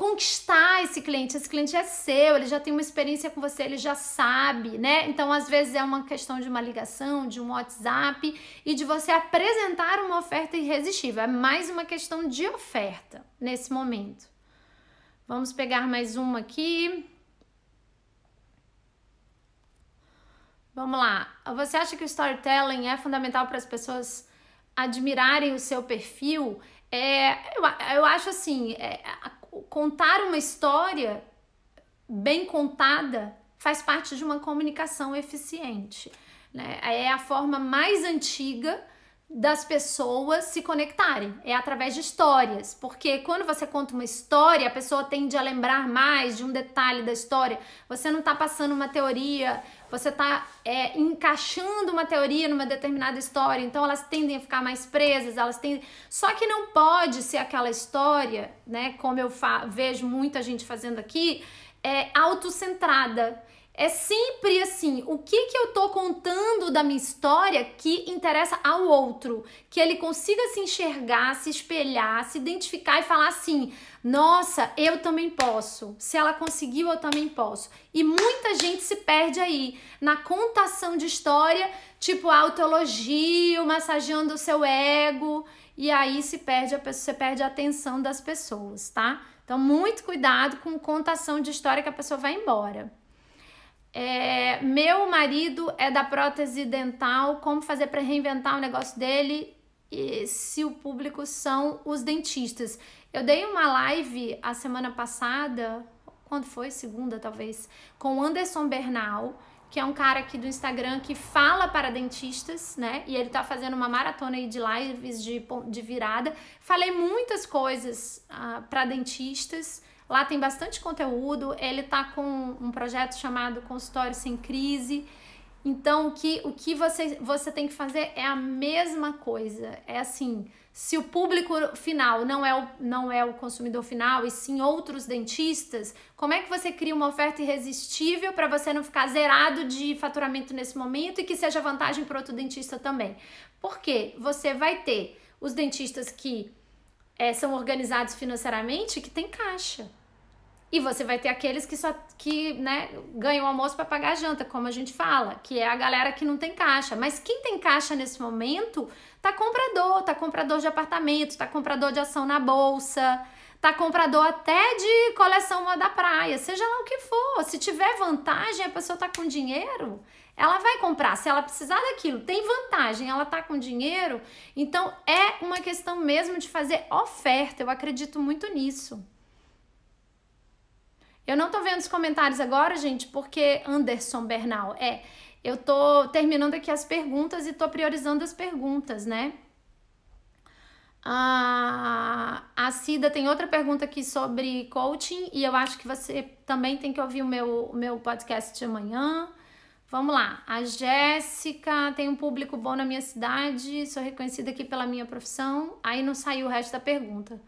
conquistar esse cliente. Esse cliente é seu, ele já tem uma experiência com você, ele já sabe, né? Então, às vezes é uma questão de uma ligação, de um WhatsApp e de você apresentar uma oferta irresistível. É mais uma questão de oferta nesse momento. Vamos pegar mais uma aqui. Vamos lá. Você acha que o storytelling é fundamental para as pessoas admirarem o seu perfil? É, eu, eu acho assim, é, a contar uma história bem contada faz parte de uma comunicação eficiente. Né? É a forma mais antiga das pessoas se conectarem, é através de histórias, porque quando você conta uma história, a pessoa tende a lembrar mais de um detalhe da história. Você não está passando uma teoria você está é, encaixando uma teoria numa determinada história, então elas tendem a ficar mais presas, elas tendem. Só que não pode ser aquela história, né? Como eu vejo muita gente fazendo aqui, é autocentrada. É sempre assim, o que, que eu tô contando da minha história que interessa ao outro, que ele consiga se enxergar, se espelhar, se identificar e falar assim: "Nossa, eu também posso. Se ela conseguiu, eu também posso". E muita gente se perde aí na contação de história, tipo autoelogio, massageando o seu ego, e aí se perde a pessoa, você perde a atenção das pessoas, tá? Então muito cuidado com contação de história que a pessoa vai embora. É, meu marido é da prótese dental, como fazer para reinventar o negócio dele e se o público são os dentistas. Eu dei uma live a semana passada, quando foi? Segunda, talvez, com o Anderson Bernal, que é um cara aqui do Instagram que fala para dentistas, né? E ele tá fazendo uma maratona aí de lives de, de virada. Falei muitas coisas ah, para dentistas Lá tem bastante conteúdo. Ele está com um projeto chamado Consultório Sem Crise. Então, o que, o que você, você tem que fazer é a mesma coisa. É assim: se o público final não é o, não é o consumidor final, e sim outros dentistas, como é que você cria uma oferta irresistível para você não ficar zerado de faturamento nesse momento e que seja vantagem para outro dentista também? Porque você vai ter os dentistas que é, são organizados financeiramente que têm caixa. E você vai ter aqueles que só que, né, ganham almoço para pagar a janta, como a gente fala, que é a galera que não tem caixa. Mas quem tem caixa nesse momento tá comprador, tá comprador de apartamento, tá comprador de ação na bolsa, tá comprador até de coleção moda praia, seja lá o que for. Se tiver vantagem, a pessoa tá com dinheiro, ela vai comprar. Se ela precisar daquilo, tem vantagem, ela tá com dinheiro. Então é uma questão mesmo de fazer oferta. Eu acredito muito nisso. Eu não tô vendo os comentários agora, gente, porque Anderson Bernal, é, eu tô terminando aqui as perguntas e tô priorizando as perguntas, né? Ah, a Cida tem outra pergunta aqui sobre coaching e eu acho que você também tem que ouvir o meu, o meu podcast de amanhã. Vamos lá. A Jéssica tem um público bom na minha cidade, sou reconhecida aqui pela minha profissão. Aí não saiu o resto da pergunta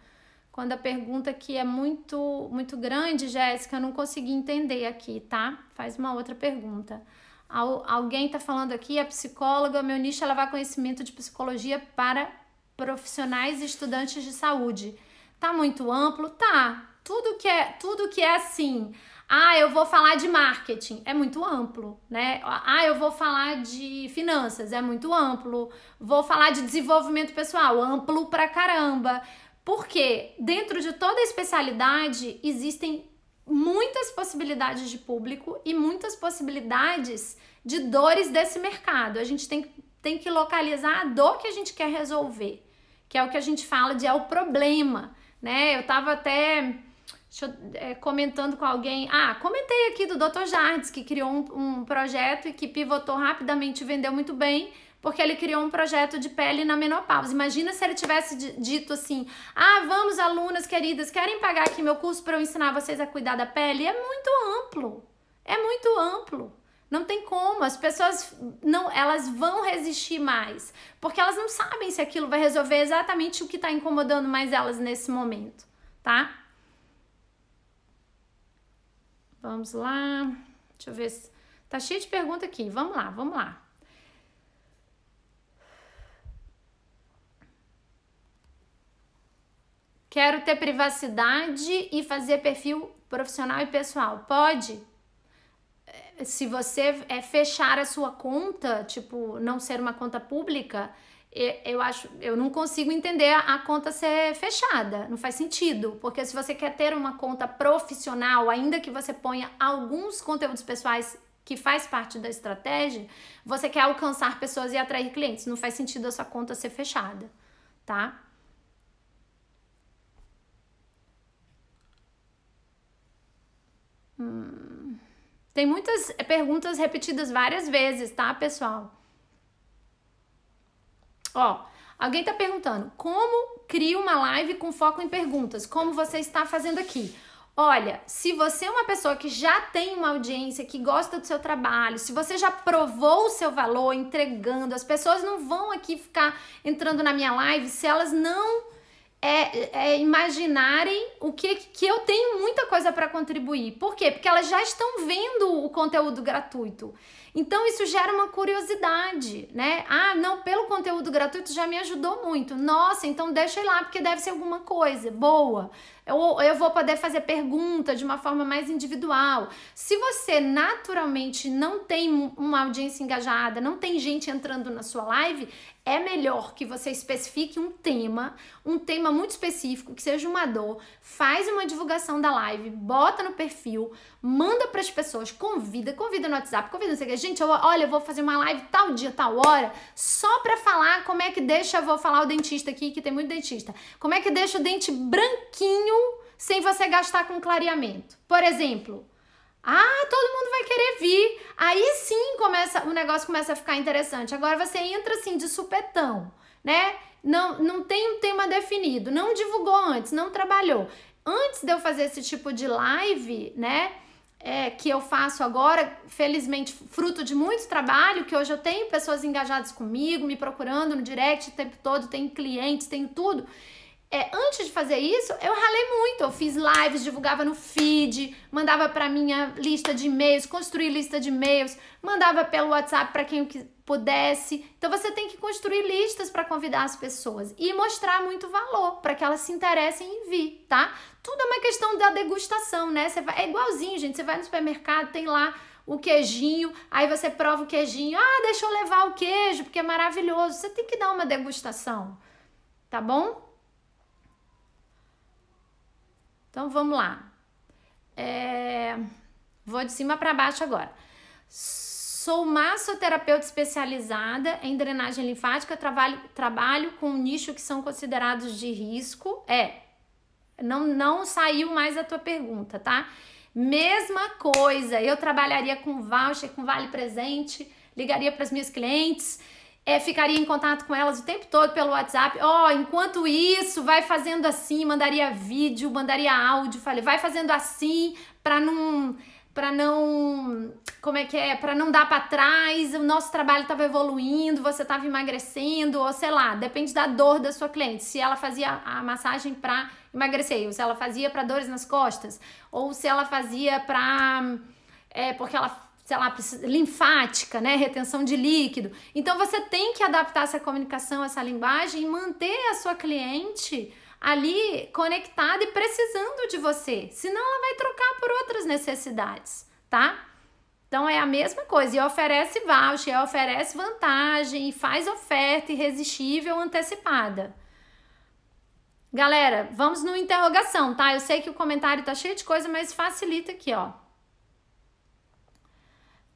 quando a pergunta que é muito muito grande, Jéssica, eu não consegui entender aqui, tá? Faz uma outra pergunta. Al, alguém está falando aqui, a é psicóloga, meu nicho é levar conhecimento de psicologia para profissionais e estudantes de saúde. Tá muito amplo? Tá. Tudo que é, tudo que é assim. Ah, eu vou falar de marketing, é muito amplo, né? Ah, eu vou falar de finanças, é muito amplo. Vou falar de desenvolvimento pessoal, amplo pra caramba. Porque dentro de toda a especialidade existem muitas possibilidades de público e muitas possibilidades de dores desse mercado. A gente tem, tem que localizar a dor que a gente quer resolver, que é o que a gente fala de é o problema, né? Eu estava até eu, é, comentando com alguém, ah, comentei aqui do Dr. Jardes, que criou um, um projeto e que pivotou rapidamente e vendeu muito bem, porque ele criou um projeto de pele na menopausa. Imagina se ele tivesse dito assim: ah, vamos, alunas queridas, querem pagar aqui meu curso para eu ensinar vocês a cuidar da pele? É muito amplo. É muito amplo. Não tem como, as pessoas não, elas vão resistir mais, porque elas não sabem se aquilo vai resolver exatamente o que está incomodando mais elas nesse momento, tá? Vamos lá, deixa eu ver se tá cheio de pergunta aqui. Vamos lá, vamos lá. Quero ter privacidade e fazer perfil profissional e pessoal. Pode? Eh, se você é fechar a sua conta, tipo, não ser uma conta pública, eu acho, eu não consigo entender a conta ser fechada, não faz sentido, porque se você quer ter uma conta profissional, ainda que você ponha alguns conteúdos pessoais que faz parte da estratégia, você quer alcançar pessoas e atrair clientes, não faz sentido a sua conta ser fechada, tá? Hum. Tem muitas eh, perguntas repetidas várias vezes, tá, pessoal? Ó, alguém está perguntando: como cria uma live com foco em perguntas? Como você está fazendo aqui? Olha, se você é uma pessoa que já tem uma audiência, que gosta do seu trabalho, se você já provou o seu valor entregando, as pessoas não vão aqui ficar entrando na minha live se elas não é, é imaginarem o que, que eu tenho muita coisa para contribuir. Por quê? Porque elas já estão vendo o conteúdo gratuito. Então isso gera uma curiosidade, né? Ah, não, pelo conteúdo gratuito já me ajudou muito. Nossa, então deixa lá porque deve ser alguma coisa boa. Eu, eu vou poder fazer pergunta de uma forma mais individual. Se você naturalmente não tem uma audiência engajada, não tem gente entrando na sua live, é melhor que você especifique um tema, um tema muito específico, que seja uma dor, faz uma divulgação da live, bota no perfil, manda para as pessoas, convida, convida no WhatsApp, convida não sei o que. Gente, eu, olha, eu vou fazer uma live tal dia, tal hora, só para falar como é que deixa, vou falar o dentista aqui, que tem muito dentista, como é que deixa o dente branquinho sem você gastar com clareamento. Por exemplo, ah, todo mundo vai querer vir. Aí sim começa, o negócio começa a ficar interessante. Agora você entra assim de supetão, né? Não, não tem um tema definido, não divulgou antes, não trabalhou. Antes de eu fazer esse tipo de live, né? É, que eu faço agora, felizmente, fruto de muito trabalho, que hoje eu tenho pessoas engajadas comigo, me procurando no direct o tempo todo, tenho clientes, tenho tudo é, antes de fazer isso, eu ralei muito. Eu fiz lives, divulgava no feed, mandava para minha lista de e-mails, construí lista de e-mails, mandava pelo WhatsApp para quem pudesse. Então você tem que construir listas para convidar as pessoas e mostrar muito valor para que elas se interessem em vir, tá? Tudo é uma questão da degustação, né? Você vai, é igualzinho, gente. Você vai no supermercado, tem lá o queijinho, aí você prova o queijinho. Ah, deixa eu levar o queijo, porque é maravilhoso. Você tem que dar uma degustação, tá bom? Então vamos lá. É... Vou de cima para baixo agora. Sou massoterapeuta especializada em drenagem linfática. Trabalho, trabalho com um nicho que são considerados de risco. É, não, não saiu mais a tua pergunta, tá? Mesma coisa, eu trabalharia com voucher, com vale presente, ligaria para as minhas clientes, é, ficaria em contato com elas o tempo todo pelo WhatsApp. Ó, oh, enquanto isso, vai fazendo assim, mandaria vídeo, mandaria áudio, falei, vai fazendo assim para não para não, como é que é, para não dar para trás, o nosso trabalho estava evoluindo, você estava emagrecendo, ou sei lá, depende da dor da sua cliente. Se ela fazia a massagem para emagrecer, ou se ela fazia para dores nas costas, ou se ela fazia para é, porque ela sei lá, linfática, né, retenção de líquido. Então você tem que adaptar essa comunicação, essa linguagem e manter a sua cliente ali conectada e precisando de você. Senão ela vai trocar por outras necessidades, tá? Então é a mesma coisa, e oferece voucher, oferece vantagem, faz oferta irresistível antecipada. Galera, vamos no interrogação, tá? Eu sei que o comentário tá cheio de coisa, mas facilita aqui, ó.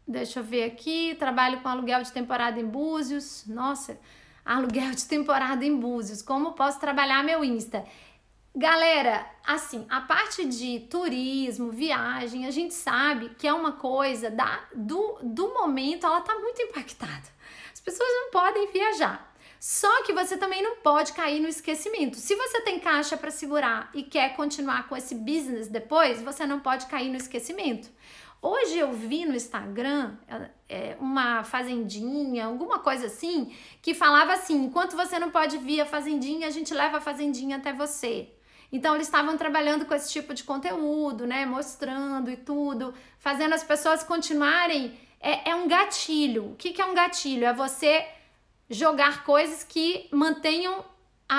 Deixa eu ver aqui. Trabalho com aluguel de temporada em Búzios. Nossa, aluguel de temporada em Búzios. Como posso trabalhar meu Insta? Galera, assim, a parte de turismo, viagem, a gente sabe que é uma coisa da, do, do momento, ela tá muito impactada. As pessoas não podem viajar. Só que você também não pode cair no esquecimento. Se você tem caixa para segurar e quer continuar com esse business depois, você não pode cair no esquecimento. Hoje eu vi no Instagram é, uma fazendinha, alguma coisa assim, que falava assim: enquanto você não pode vir a fazendinha, a gente leva a fazendinha até você. Então eles estavam trabalhando com esse tipo de conteúdo, né? Mostrando e tudo, fazendo as pessoas continuarem. É, é um gatilho. O que, que é um gatilho? É você jogar coisas que mantenham a,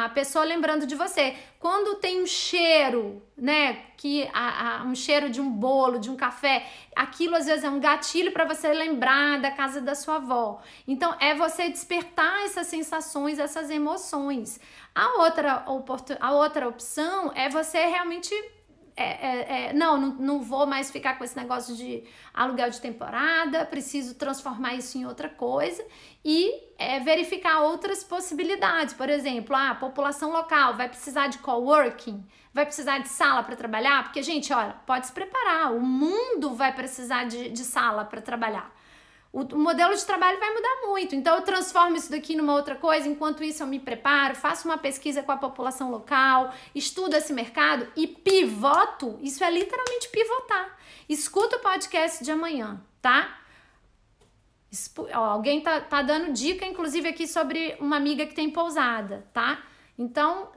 a, a pessoa lembrando de você. Quando tem um cheiro, né? Que a, a, um cheiro de um bolo, de um café, aquilo às vezes é um gatilho para você lembrar da casa da sua avó. Então é você despertar essas sensações, essas emoções. A outra, a outra opção é você realmente é, é, é, não, não, não vou mais ficar com esse negócio de aluguel de temporada, preciso transformar isso em outra coisa e é, verificar outras possibilidades. Por exemplo, a ah, população local vai precisar de coworking, vai precisar de sala para trabalhar, porque, gente, olha, pode se preparar, o mundo vai precisar de, de sala para trabalhar. O, o modelo de trabalho vai mudar muito. Então, eu transformo isso daqui numa outra coisa. Enquanto isso, eu me preparo, faço uma pesquisa com a população local, estudo esse mercado e pivoto. Isso é literalmente pivotar. Escuta o podcast de amanhã, tá? Ó, alguém tá, tá dando dica, inclusive, aqui sobre uma amiga que tem pousada, tá? Então,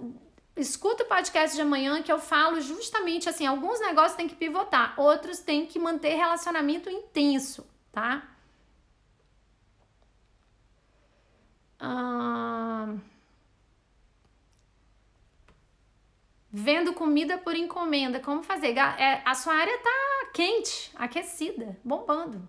escuta o podcast de amanhã que eu falo justamente assim: alguns negócios têm que pivotar, outros têm que manter relacionamento intenso, tá? vendo comida por encomenda, como fazer? É, a sua área tá quente, aquecida, bombando.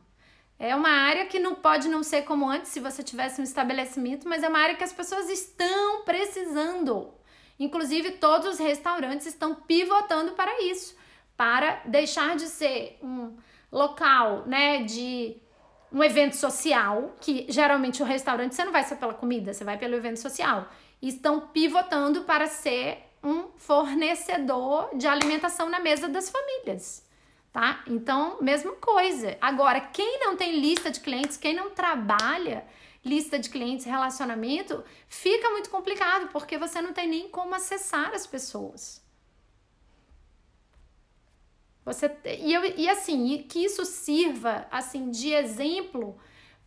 É uma área que não pode não ser como antes, se você tivesse um estabelecimento, mas é uma área que as pessoas estão precisando. Inclusive, todos os restaurantes estão pivotando para isso, para deixar de ser um local, né, de um evento social, que geralmente o restaurante você não vai só pela comida, você vai pelo evento social. estão pivotando para ser um fornecedor de alimentação na mesa das famílias, tá? Então, mesma coisa. Agora, quem não tem lista de clientes, quem não trabalha lista de clientes, relacionamento, fica muito complicado, porque você não tem nem como acessar as pessoas. Você, e, eu, e assim, que isso sirva assim de exemplo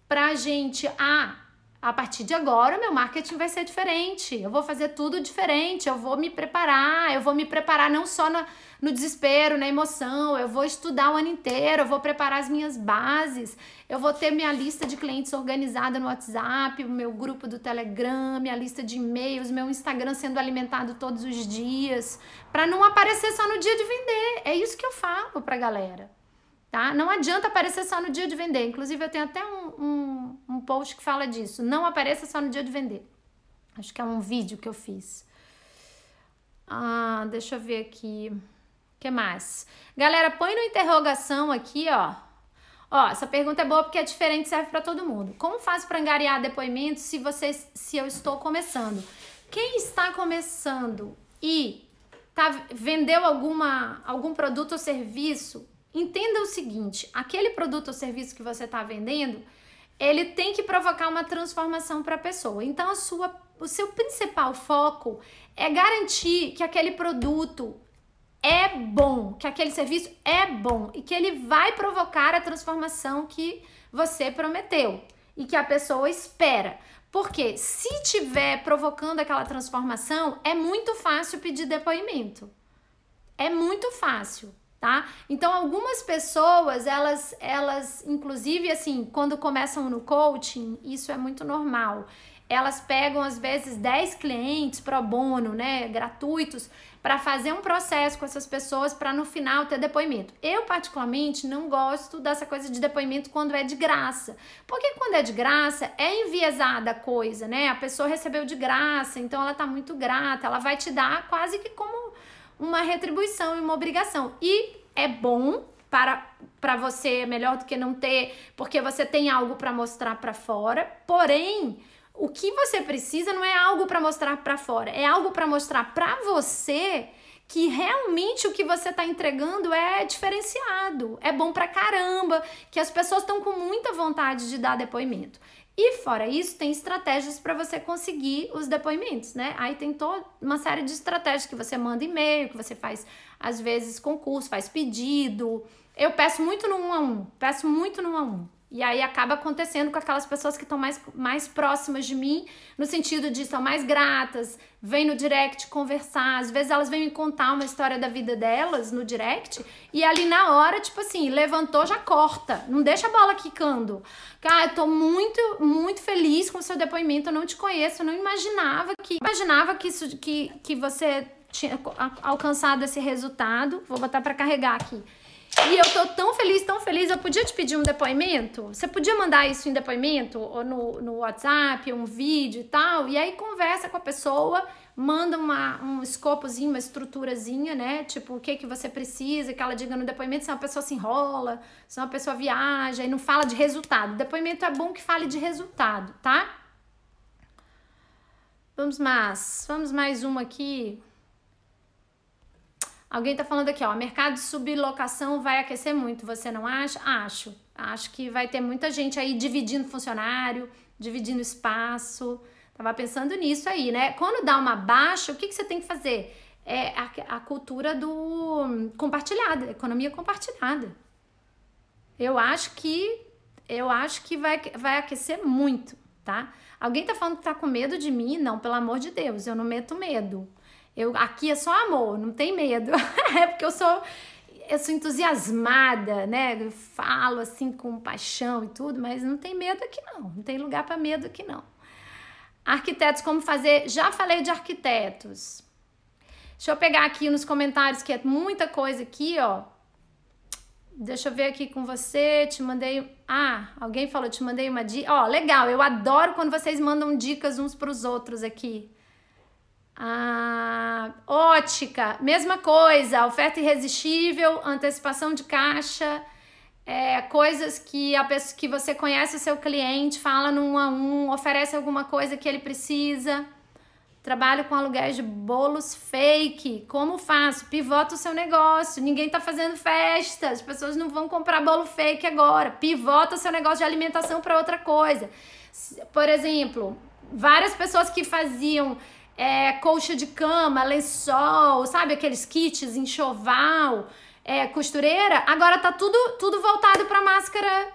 para gente. Ah, a partir de agora o meu marketing vai ser diferente. Eu vou fazer tudo diferente, eu vou me preparar, eu vou me preparar não só no desespero, na emoção, eu vou estudar o ano inteiro, eu vou preparar as minhas bases, eu vou ter minha lista de clientes organizada no WhatsApp, meu grupo do Telegram, minha lista de e-mails, meu Instagram sendo alimentado todos os dias, para não aparecer só no dia de vender. É isso que eu falo pra galera tá? Não adianta aparecer só no dia de vender. Inclusive, eu tenho até um, um, um post que fala disso. Não apareça só no dia de vender. Acho que é um vídeo que eu fiz. Ah, deixa eu ver aqui. O que mais? Galera, põe no interrogação aqui, ó. Ó, essa pergunta é boa porque é diferente, serve para todo mundo. Como faz para angariar depoimentos se vocês, se eu estou começando? Quem está começando e tá, vendeu alguma, algum produto ou serviço Entenda o seguinte: aquele produto ou serviço que você está vendendo, ele tem que provocar uma transformação para a pessoa. Então, a sua, o seu principal foco é garantir que aquele produto é bom, que aquele serviço é bom e que ele vai provocar a transformação que você prometeu e que a pessoa espera. Porque se tiver provocando aquela transformação, é muito fácil pedir depoimento. É muito fácil tá? Então algumas pessoas, elas elas inclusive assim, quando começam no coaching, isso é muito normal. Elas pegam às vezes 10 clientes pro bono, né, gratuitos, para fazer um processo com essas pessoas para no final ter depoimento. Eu particularmente não gosto dessa coisa de depoimento quando é de graça. Porque quando é de graça é enviesada a coisa, né? A pessoa recebeu de graça, então ela tá muito grata, ela vai te dar quase que como uma retribuição e uma obrigação. E é bom para para você, é melhor do que não ter, porque você tem algo para mostrar para fora. Porém, o que você precisa não é algo para mostrar para fora, é algo para mostrar para você que realmente o que você está entregando é diferenciado, é bom para caramba, que as pessoas estão com muita vontade de dar depoimento. E fora isso, tem estratégias para você conseguir os depoimentos, né? Aí tem toda uma série de estratégias que você manda e-mail, que você faz, às vezes, concurso, faz pedido. Eu peço muito no um a um, peço muito no um a um. E aí acaba acontecendo com aquelas pessoas que estão mais, mais próximas de mim, no sentido de são mais gratas, vêm no direct conversar, às vezes elas vêm me contar uma história da vida delas no direct, e ali na hora, tipo assim, levantou, já corta, não deixa a bola quicando. Cara, ah, eu tô muito, muito feliz com o seu depoimento, eu não te conheço, eu não imaginava que imaginava que isso que, que você tinha alcançado esse resultado. Vou botar para carregar aqui. E eu tô tão feliz, tão feliz. Eu podia te pedir um depoimento? Você podia mandar isso em depoimento? Ou no, no WhatsApp, um vídeo e tal? E aí conversa com a pessoa, manda uma, um escopozinho, uma estruturazinha, né? Tipo, o que que você precisa, que ela diga no depoimento. Se uma pessoa se enrola, se uma pessoa viaja e não fala de resultado. Depoimento é bom que fale de resultado, tá? Vamos mais, vamos mais uma aqui. Alguém tá falando aqui, ó, mercado de sublocação vai aquecer muito, você não acha? Acho. Acho que vai ter muita gente aí dividindo funcionário, dividindo espaço. Tava pensando nisso aí, né? Quando dá uma baixa, o que, que você tem que fazer? É a, a cultura do compartilhada, economia compartilhada. Eu acho que eu acho que vai, vai aquecer muito, tá? Alguém tá falando que tá com medo de mim? Não, pelo amor de Deus, eu não meto medo. Eu, aqui é só amor, não tem medo. <laughs> é porque eu sou eu sou entusiasmada, né? Eu falo assim com paixão e tudo, mas não tem medo aqui não, não tem lugar para medo aqui não. Arquitetos, como fazer? Já falei de arquitetos. Deixa eu pegar aqui nos comentários que é muita coisa aqui, ó. Deixa eu ver aqui com você, te mandei. Ah, alguém falou, te mandei uma dica. Ó, legal, eu adoro quando vocês mandam dicas uns para os outros aqui. A ótica, mesma coisa, oferta irresistível, antecipação de caixa, é, coisas que a pessoa que você conhece o seu cliente, fala num a um, oferece alguma coisa que ele precisa. Trabalho com aluguéis de bolos fake. Como faço? Pivota o seu negócio. Ninguém tá fazendo festa. As pessoas não vão comprar bolo fake agora. Pivota o seu negócio de alimentação para outra coisa. Por exemplo, várias pessoas que faziam é, colcha de cama, lençol, sabe aqueles kits enxoval, é, costureira. Agora tá tudo tudo voltado para máscara,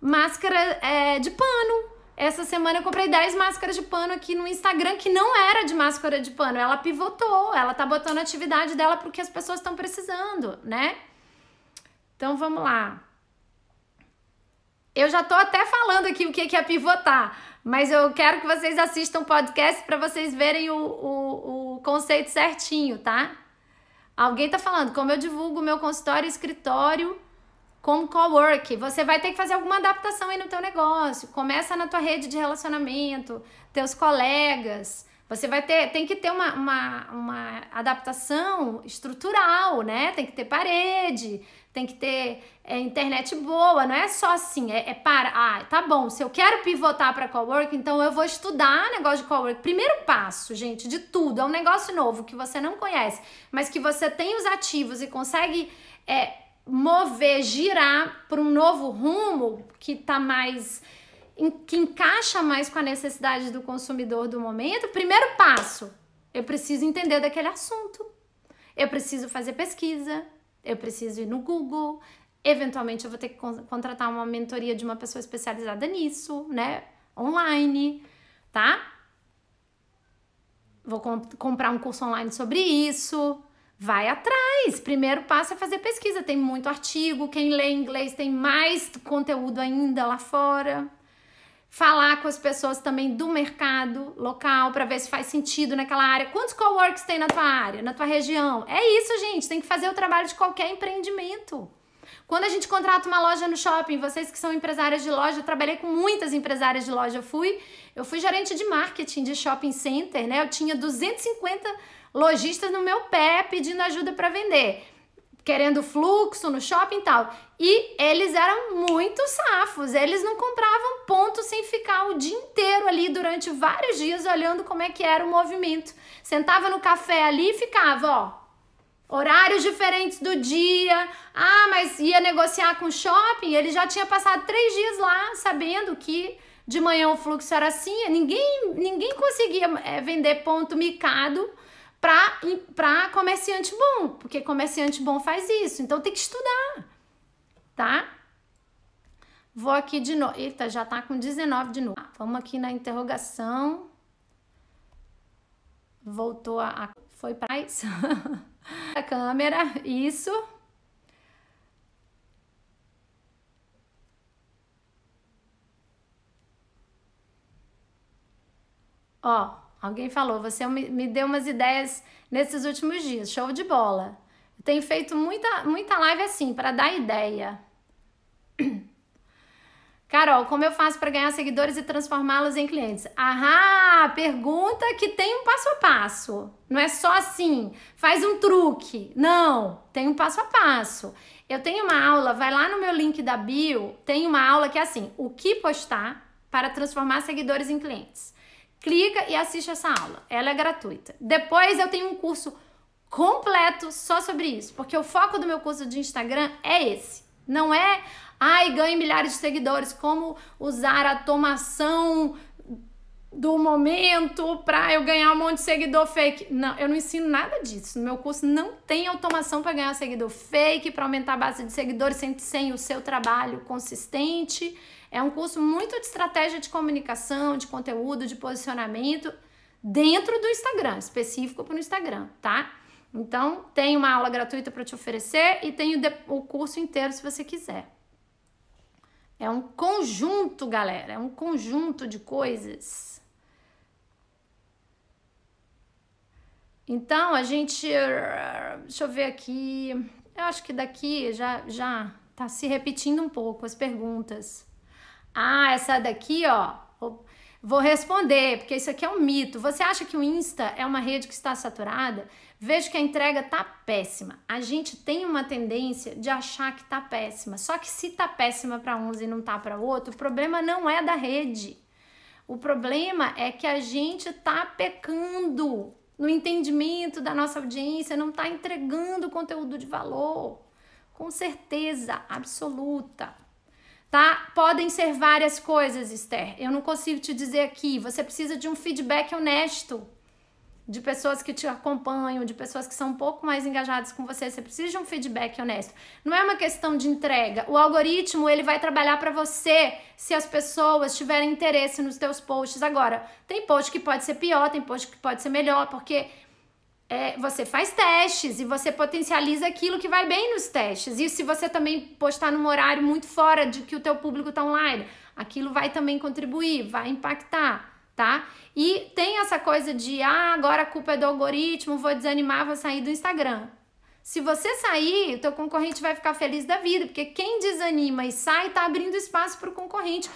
máscara é, de pano. Essa semana eu comprei 10 máscaras de pano aqui no Instagram que não era de máscara de pano, ela pivotou, ela tá botando a atividade dela porque as pessoas estão precisando, né? Então vamos lá. Eu já tô até falando aqui o que é pivotar, mas eu quero que vocês assistam o podcast para vocês verem o, o, o, conceito certinho, tá? Alguém tá falando, como eu divulgo meu consultório e escritório como co-work. Você vai ter que fazer alguma adaptação aí no teu negócio. Começa na tua rede de relacionamento, teus colegas. Você vai ter, tem que ter uma, uma, uma adaptação estrutural, né? Tem que ter parede, tem que ter é, internet boa, não é só assim, é, é, para, ah, tá bom, se eu quero pivotar para cowork, então eu vou estudar negócio de cowork. Primeiro passo, gente, de tudo, é um negócio novo que você não conhece, mas que você tem os ativos e consegue é, mover, girar para um novo rumo que tá mais que encaixa mais com a necessidade do consumidor do momento. Primeiro passo, eu preciso entender daquele assunto. Eu preciso fazer pesquisa, eu preciso ir no Google, Eventualmente eu vou ter que contratar uma mentoria de uma pessoa especializada nisso, né? Online, tá? Vou comp comprar um curso online sobre isso. Vai atrás. Primeiro passo é fazer pesquisa. Tem muito artigo. Quem lê inglês tem mais conteúdo ainda lá fora. Falar com as pessoas também do mercado local para ver se faz sentido naquela área. Quantos coworks tem na tua área, na tua região? É isso, gente. Tem que fazer o trabalho de qualquer empreendimento. Quando a gente contrata uma loja no shopping, vocês que são empresárias de loja, eu trabalhei com muitas empresárias de loja, eu fui, eu fui gerente de marketing de shopping center, né? Eu tinha 250 lojistas no meu pé pedindo ajuda para vender querendo fluxo no shopping e tal. E eles eram muito safos, eles não compravam ponto sem ficar o dia inteiro ali durante vários dias olhando como é que era o movimento. Sentava no café ali e ficava, ó, horários diferentes do dia. Ah, mas ia negociar com o shopping. Ele já tinha passado três dias lá sabendo que de manhã o fluxo era assim. Ninguém, ninguém conseguia é, vender ponto micado para comerciante bom, porque comerciante bom faz isso. Então tem que estudar, tá? Vou aqui de novo. Eita, já tá com 19 de novo. Ah, vamos aqui na interrogação. Voltou a. Foi para isso. <laughs> A câmera, isso. Ó, alguém falou, você me deu umas ideias nesses últimos dias, show de bola. Eu tenho feito muita, muita live assim, para dar ideia. <clears throat> Carol, como eu faço para ganhar seguidores e transformá-los em clientes? Ahá, pergunta que tem um passo a passo. Não é só assim, faz um truque. Não, tem um passo a passo. Eu tenho uma aula, vai lá no meu link da bio, tem uma aula que é assim: o que postar para transformar seguidores em clientes. Clica e assiste essa aula. Ela é gratuita. Depois eu tenho um curso completo só sobre isso, porque o foco do meu curso de Instagram é esse. Não é Ai, ganhe milhares de seguidores. Como usar a tomação do momento para eu ganhar um monte de seguidor fake. Não, eu não ensino nada disso. No meu curso não tem automação para ganhar seguidor fake, para aumentar a base de seguidores sem, sem o seu trabalho consistente. É um curso muito de estratégia de comunicação, de conteúdo, de posicionamento dentro do Instagram, específico para o Instagram, tá? Então, tem uma aula gratuita para te oferecer e tem o, o curso inteiro se você quiser. É um conjunto, galera, é um conjunto de coisas. Então, a gente. Uh, deixa eu ver aqui. Eu acho que daqui já, já tá se repetindo um pouco as perguntas. Ah, essa daqui, ó. Vou responder, porque isso aqui é um mito. Você acha que o Insta é uma rede que está saturada? Vejo que a entrega tá péssima. A gente tem uma tendência de achar que tá péssima. Só que se tá péssima para uns e não tá para outro, o problema não é da rede. O problema é que a gente tá pecando no entendimento da nossa audiência, não tá entregando conteúdo de valor. Com certeza absoluta. Tá? Podem ser várias coisas, Esther. Eu não consigo te dizer aqui. Você precisa de um feedback honesto de pessoas que te acompanham, de pessoas que são um pouco mais engajadas com você. Você precisa de um feedback honesto. Não é uma questão de entrega. O algoritmo, ele vai trabalhar para você se as pessoas tiverem interesse nos teus posts agora. Tem post que pode ser pior, tem post que pode ser melhor, porque é, você faz testes e você potencializa aquilo que vai bem nos testes. E se você também postar num horário muito fora de que o teu público está online, aquilo vai também contribuir, vai impactar tá? E tem essa coisa de, ah, agora a culpa é do algoritmo, vou desanimar, vou sair do Instagram. Se você sair, o teu concorrente vai ficar feliz da vida, porque quem desanima e sai tá abrindo espaço para o concorrente.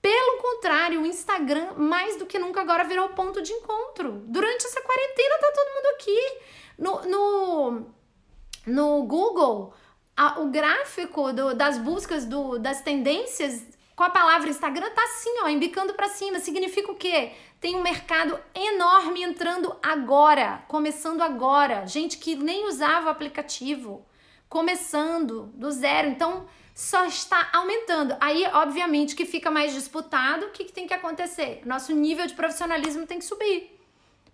Pelo contrário, o Instagram, mais do que nunca, agora virou ponto de encontro. Durante essa quarentena, tá todo mundo aqui. No, no, no Google, a, o gráfico do, das buscas, do, das tendências com a palavra Instagram tá assim, ó, embicando para cima. Significa o quê? Tem um mercado enorme entrando agora, começando agora. Gente que nem usava o aplicativo, começando do zero. Então, só está aumentando. Aí, obviamente, que fica mais disputado. O que, que tem que acontecer? Nosso nível de profissionalismo tem que subir.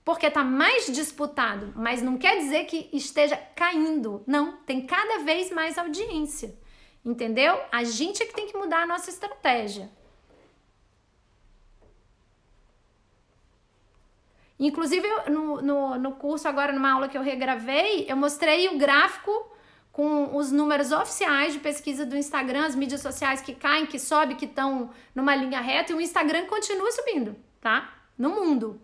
Porque está mais disputado, mas não quer dizer que esteja caindo. Não, tem cada vez mais audiência. Entendeu? A gente é que tem que mudar a nossa estratégia. Inclusive, no, no, no, curso, agora numa aula que eu regravei, eu mostrei o gráfico com os números oficiais de pesquisa do Instagram, as mídias sociais que caem, que sobem, que estão numa linha reta, e o Instagram continua subindo, tá? No mundo.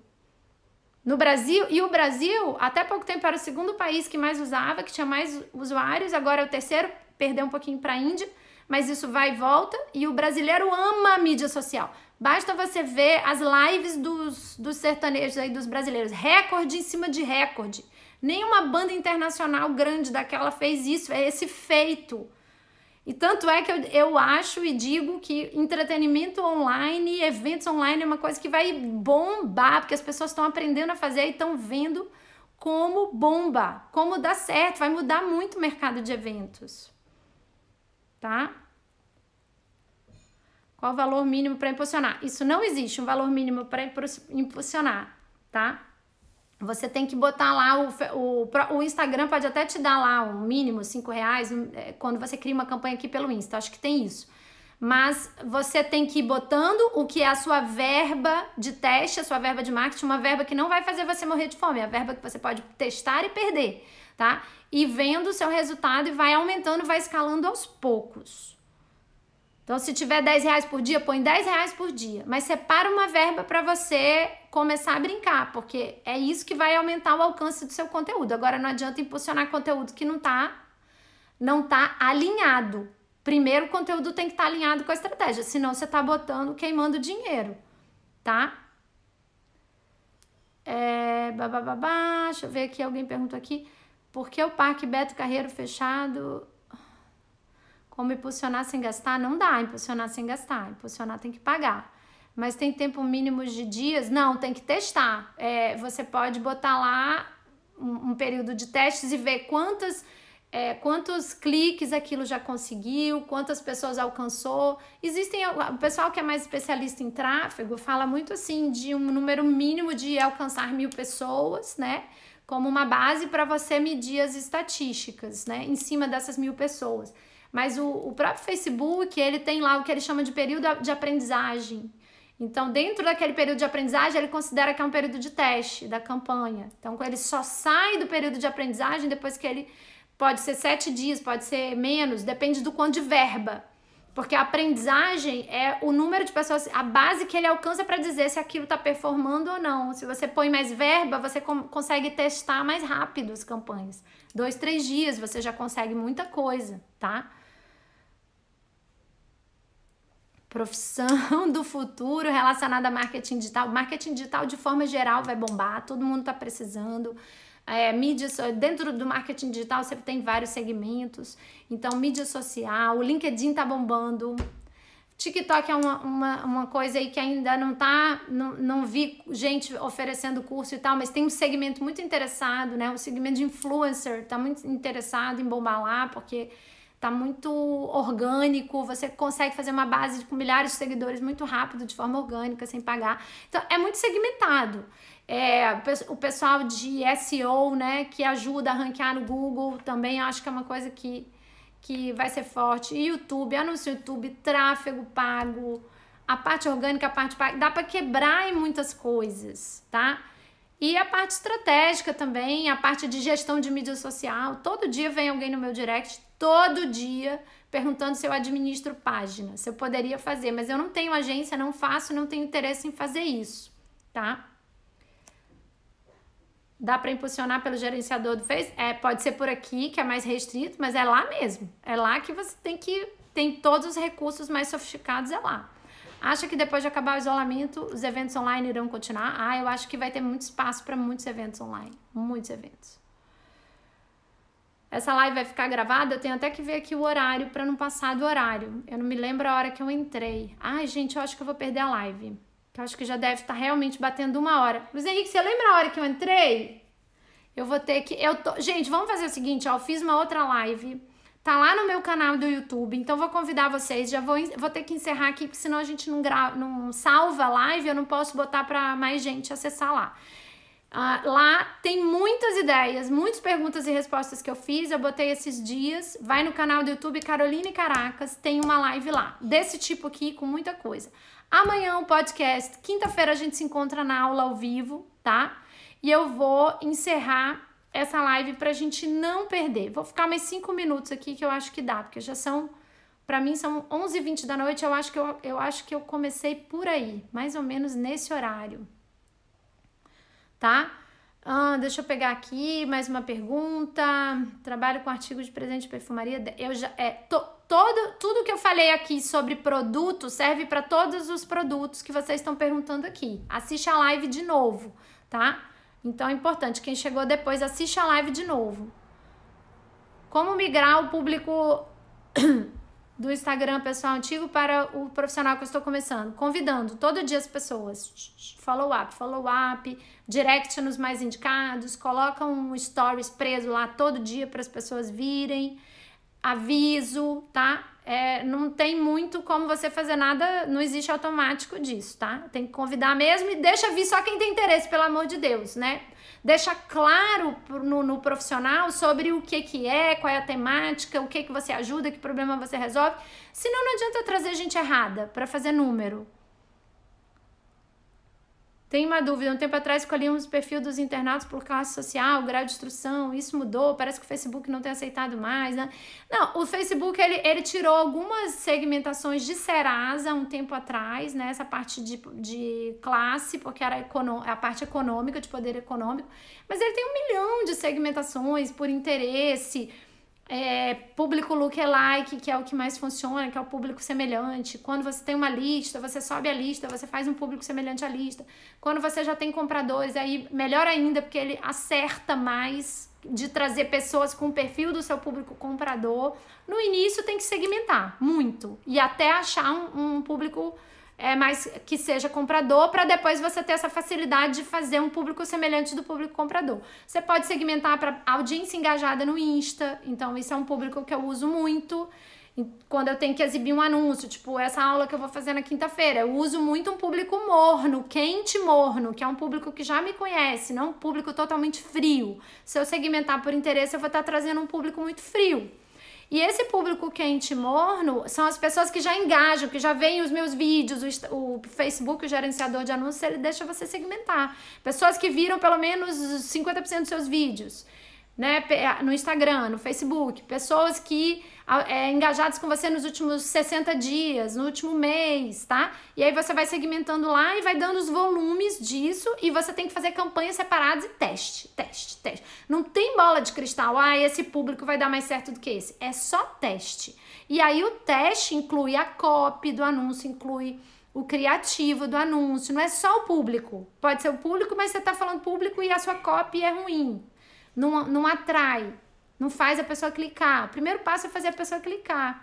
No Brasil, e o Brasil, até pouco tempo, era o segundo país que mais usava, que tinha mais usuários, agora é o terceiro, Perder um pouquinho para a Índia, mas isso vai e volta. E o brasileiro ama a mídia social. Basta você ver as lives dos, dos sertanejos aí, dos brasileiros. Recorde em cima de recorde. Nenhuma banda internacional grande daquela fez isso, é esse feito. E tanto é que eu, eu acho e digo que entretenimento online, eventos online é uma coisa que vai bombar, porque as pessoas estão aprendendo a fazer e estão vendo como bomba, como dá certo, vai mudar muito o mercado de eventos tá? Qual o valor mínimo para impulsionar? Isso não existe um valor mínimo para impulsionar, tá? Você tem que botar lá o, o, o, Instagram pode até te dar lá um mínimo, cinco reais, é, quando você cria uma campanha aqui pelo Insta. Acho que tem isso. Mas você tem que ir botando o que é a sua verba de teste, a sua verba de marketing, uma verba que não vai fazer você morrer de fome, é a verba que você pode testar e perder tá? E vendo o seu resultado e vai aumentando, vai escalando aos poucos. Então, se tiver 10 reais por dia, põe 10 reais por dia. Mas separa uma verba para você começar a brincar, porque é isso que vai aumentar o alcance do seu conteúdo. Agora, não adianta impulsionar conteúdo que não tá, não tá alinhado. Primeiro, o conteúdo tem que estar tá alinhado com a estratégia, senão você tá botando, queimando dinheiro, tá? É, bababá, deixa eu ver aqui, alguém perguntou aqui. Porque o Parque Beto Carreiro fechado, como impulsionar sem gastar, não dá impulsionar sem gastar. Impulsionar tem que pagar. Mas tem tempo mínimo de dias? Não, tem que testar. É, você pode botar lá um, um, período de testes e ver quantas, é, quantos cliques aquilo já conseguiu, quantas pessoas alcançou. Existem o pessoal que é mais especialista em tráfego fala muito assim de um número mínimo de alcançar mil pessoas, né? como uma base para você medir as estatísticas, né? Em cima dessas mil pessoas. Mas o, o próprio Facebook, ele tem lá o que ele chama de período de aprendizagem. Então, dentro daquele período de aprendizagem, ele considera que é um período de teste da campanha. Então, ele só sai do período de aprendizagem depois que ele. Pode ser sete dias, pode ser menos, depende do quanto de verba porque a aprendizagem é o número de pessoas, a base que ele alcança para dizer se aquilo está performando ou não. Se você põe mais verba, você consegue testar mais rápido as campanhas. Dois, três dias você já consegue muita coisa, tá? Profissão do futuro relacionada a marketing digital. Marketing digital, de forma geral, vai bombar, todo mundo está precisando. É, mídia, dentro do marketing digital você tem vários segmentos. Então, mídia social, o LinkedIn tá bombando. TikTok é uma, uma, uma coisa aí que ainda não tá, não, não vi gente oferecendo curso e tal, mas tem um segmento muito interessado, né? O um segmento de influencer tá muito interessado em bombar lá, porque tá muito orgânico, você consegue fazer uma base de, com milhares de seguidores muito rápido, de forma orgânica, sem pagar. Então, é muito segmentado. É, o pessoal de SEO, né, que ajuda a ranquear no Google, também acho que é uma coisa que, que vai ser forte. YouTube, anúncio YouTube, tráfego pago, a parte orgânica, a parte paga, dá para quebrar em muitas coisas, tá? E a parte estratégica também, a parte de gestão de mídia social. Todo dia vem alguém no meu direct, todo dia, perguntando se eu administro página, se eu poderia fazer, mas eu não tenho agência, não faço, não tenho interesse em fazer isso, tá? Dá para impulsionar pelo gerenciador do Face? É, pode ser por aqui, que é mais restrito, mas é lá mesmo. É lá que você tem que tem todos os recursos mais sofisticados é lá. Acha que depois de acabar o isolamento, os eventos online irão continuar? Ah, eu acho que vai ter muito espaço para muitos eventos online, muitos eventos. Essa live vai ficar gravada, eu tenho até que ver aqui o horário para não passar do horário. Eu não me lembro a hora que eu entrei. Ai, gente, eu acho que eu vou perder a live. Que eu acho que já deve estar tá realmente batendo uma hora. Luiz Henrique, você lembra a hora que eu entrei? Eu vou ter que. Eu tô... Gente, vamos fazer o seguinte: ó, eu fiz uma outra live. Tá lá no meu canal do YouTube. Então vou convidar vocês. Já vou, vou ter que encerrar aqui, porque senão a gente não, gra... não salva a live. Eu não posso botar para mais gente acessar lá. Uh, lá tem muitas ideias, muitas perguntas e respostas que eu fiz. Eu botei esses dias. Vai no canal do YouTube Caroline Caracas, tem uma live lá, desse tipo aqui, com muita coisa. Amanhã o é podcast, quinta-feira a gente se encontra na aula ao vivo, tá? E eu vou encerrar essa live pra gente não perder. Vou ficar mais cinco minutos aqui que eu acho que dá, porque já são para mim são 11h20 da noite, eu acho, que eu, eu acho que eu comecei por aí, mais ou menos nesse horário. Tá? Ah, deixa eu pegar aqui mais uma pergunta. Trabalho com artigos de presente de perfumaria. Eu já. É, tô, todo, tudo que eu falei aqui sobre produto serve para todos os produtos que vocês estão perguntando aqui. Assiste a live de novo, tá? Então é importante, quem chegou depois, assiste a live de novo. Como migrar o público <coughs> do Instagram pessoal antigo para o profissional que eu estou começando? Convidando todo dia as pessoas. Follow-up, follow-up, direct nos mais indicados, coloca um stories preso lá todo dia para as pessoas virem aviso, tá? É, não tem muito como você fazer nada, não existe automático disso, tá? Tem que convidar mesmo e deixa vir só quem tem interesse, pelo amor de Deus, né? Deixa claro no, no profissional sobre o que, que é, qual é a temática, o que, que você ajuda, que problema você resolve. Senão não adianta trazer gente errada para fazer número, tem uma dúvida, um tempo atrás colhíamos o perfil dos internados por classe social, grau de instrução, isso mudou, parece que o Facebook não tem aceitado mais, né? Não, o Facebook, ele, ele tirou algumas segmentações de Serasa um tempo atrás, né? Essa parte de, de classe, porque era a parte econômica, de poder econômico, mas ele tem um milhão de segmentações por interesse, é, público lookalike, é que é o que mais funciona, que é o público semelhante. Quando você tem uma lista, você sobe a lista, você faz um público semelhante à lista. Quando você já tem compradores, aí melhor ainda, porque ele acerta mais de trazer pessoas com o perfil do seu público comprador. No início tem que segmentar muito e até achar um, um público é, mas que seja comprador, para depois você ter essa facilidade de fazer um público semelhante do público comprador. Você pode segmentar para audiência engajada no Insta, então isso é um público que eu uso muito. Quando eu tenho que exibir um anúncio, tipo essa aula que eu vou fazer na quinta-feira, eu uso muito um público morno, quente morno, que é um público que já me conhece, não um público totalmente frio. Se eu segmentar por interesse, eu vou estar trazendo um público muito frio. E esse público quente morno são as pessoas que já engajam, que já veem os meus vídeos, o, o Facebook, o gerenciador de anúncios, ele deixa você segmentar. Pessoas que viram pelo menos 50% dos seus vídeos, né? No Instagram, no Facebook, pessoas que é, engajados com você nos últimos 60 dias, no último mês, tá? E aí você vai segmentando lá e vai dando os volumes disso e você tem que fazer campanhas separadas e teste, teste, teste. Não tem bola de cristal, ah, esse público vai dar mais certo do que esse. É só teste. E aí o teste inclui a copy do anúncio, inclui o criativo do anúncio, não é só o público. Pode ser o público, mas você tá falando público e a sua copy é ruim. Não, não atrai. Não faz a pessoa clicar. O primeiro passo é fazer a pessoa clicar.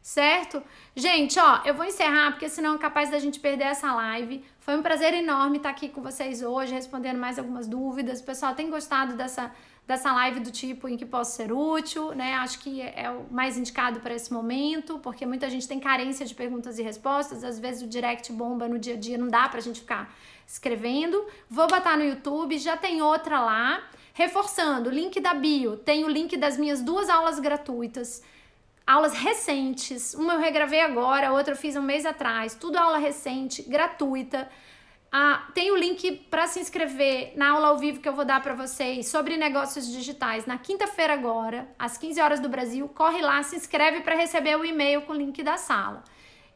Certo? Gente, ó, eu vou encerrar porque senão é capaz da gente perder essa live. Foi um prazer enorme estar aqui com vocês hoje, respondendo mais algumas dúvidas. O pessoal tem gostado dessa dessa live do tipo em que posso ser útil, né? Acho que é, é o mais indicado para esse momento, porque muita gente tem carência de perguntas e respostas, às vezes o direct bomba no dia a dia, não dá para a gente ficar escrevendo. Vou botar no YouTube, já tem outra lá. Reforçando, link da bio, tem o link das minhas duas aulas gratuitas aulas recentes. Uma eu regravei agora, outra eu fiz um mês atrás. Tudo aula recente, gratuita. Ah, tem o link para se inscrever na aula ao vivo que eu vou dar para vocês sobre negócios digitais na quinta-feira agora, às 15 horas do Brasil. Corre lá, se inscreve para receber o e-mail com o link da sala.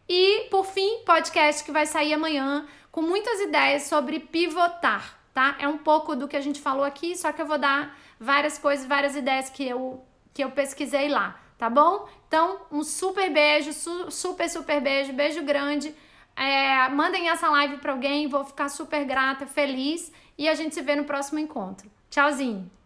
E, por fim, podcast que vai sair amanhã com muitas ideias sobre pivotar tá? É um pouco do que a gente falou aqui, só que eu vou dar várias coisas, várias ideias que eu, que eu pesquisei lá, tá bom? Então, um super beijo, su super, super beijo, beijo grande. É, mandem essa live para alguém, vou ficar super grata, feliz e a gente se vê no próximo encontro. Tchauzinho!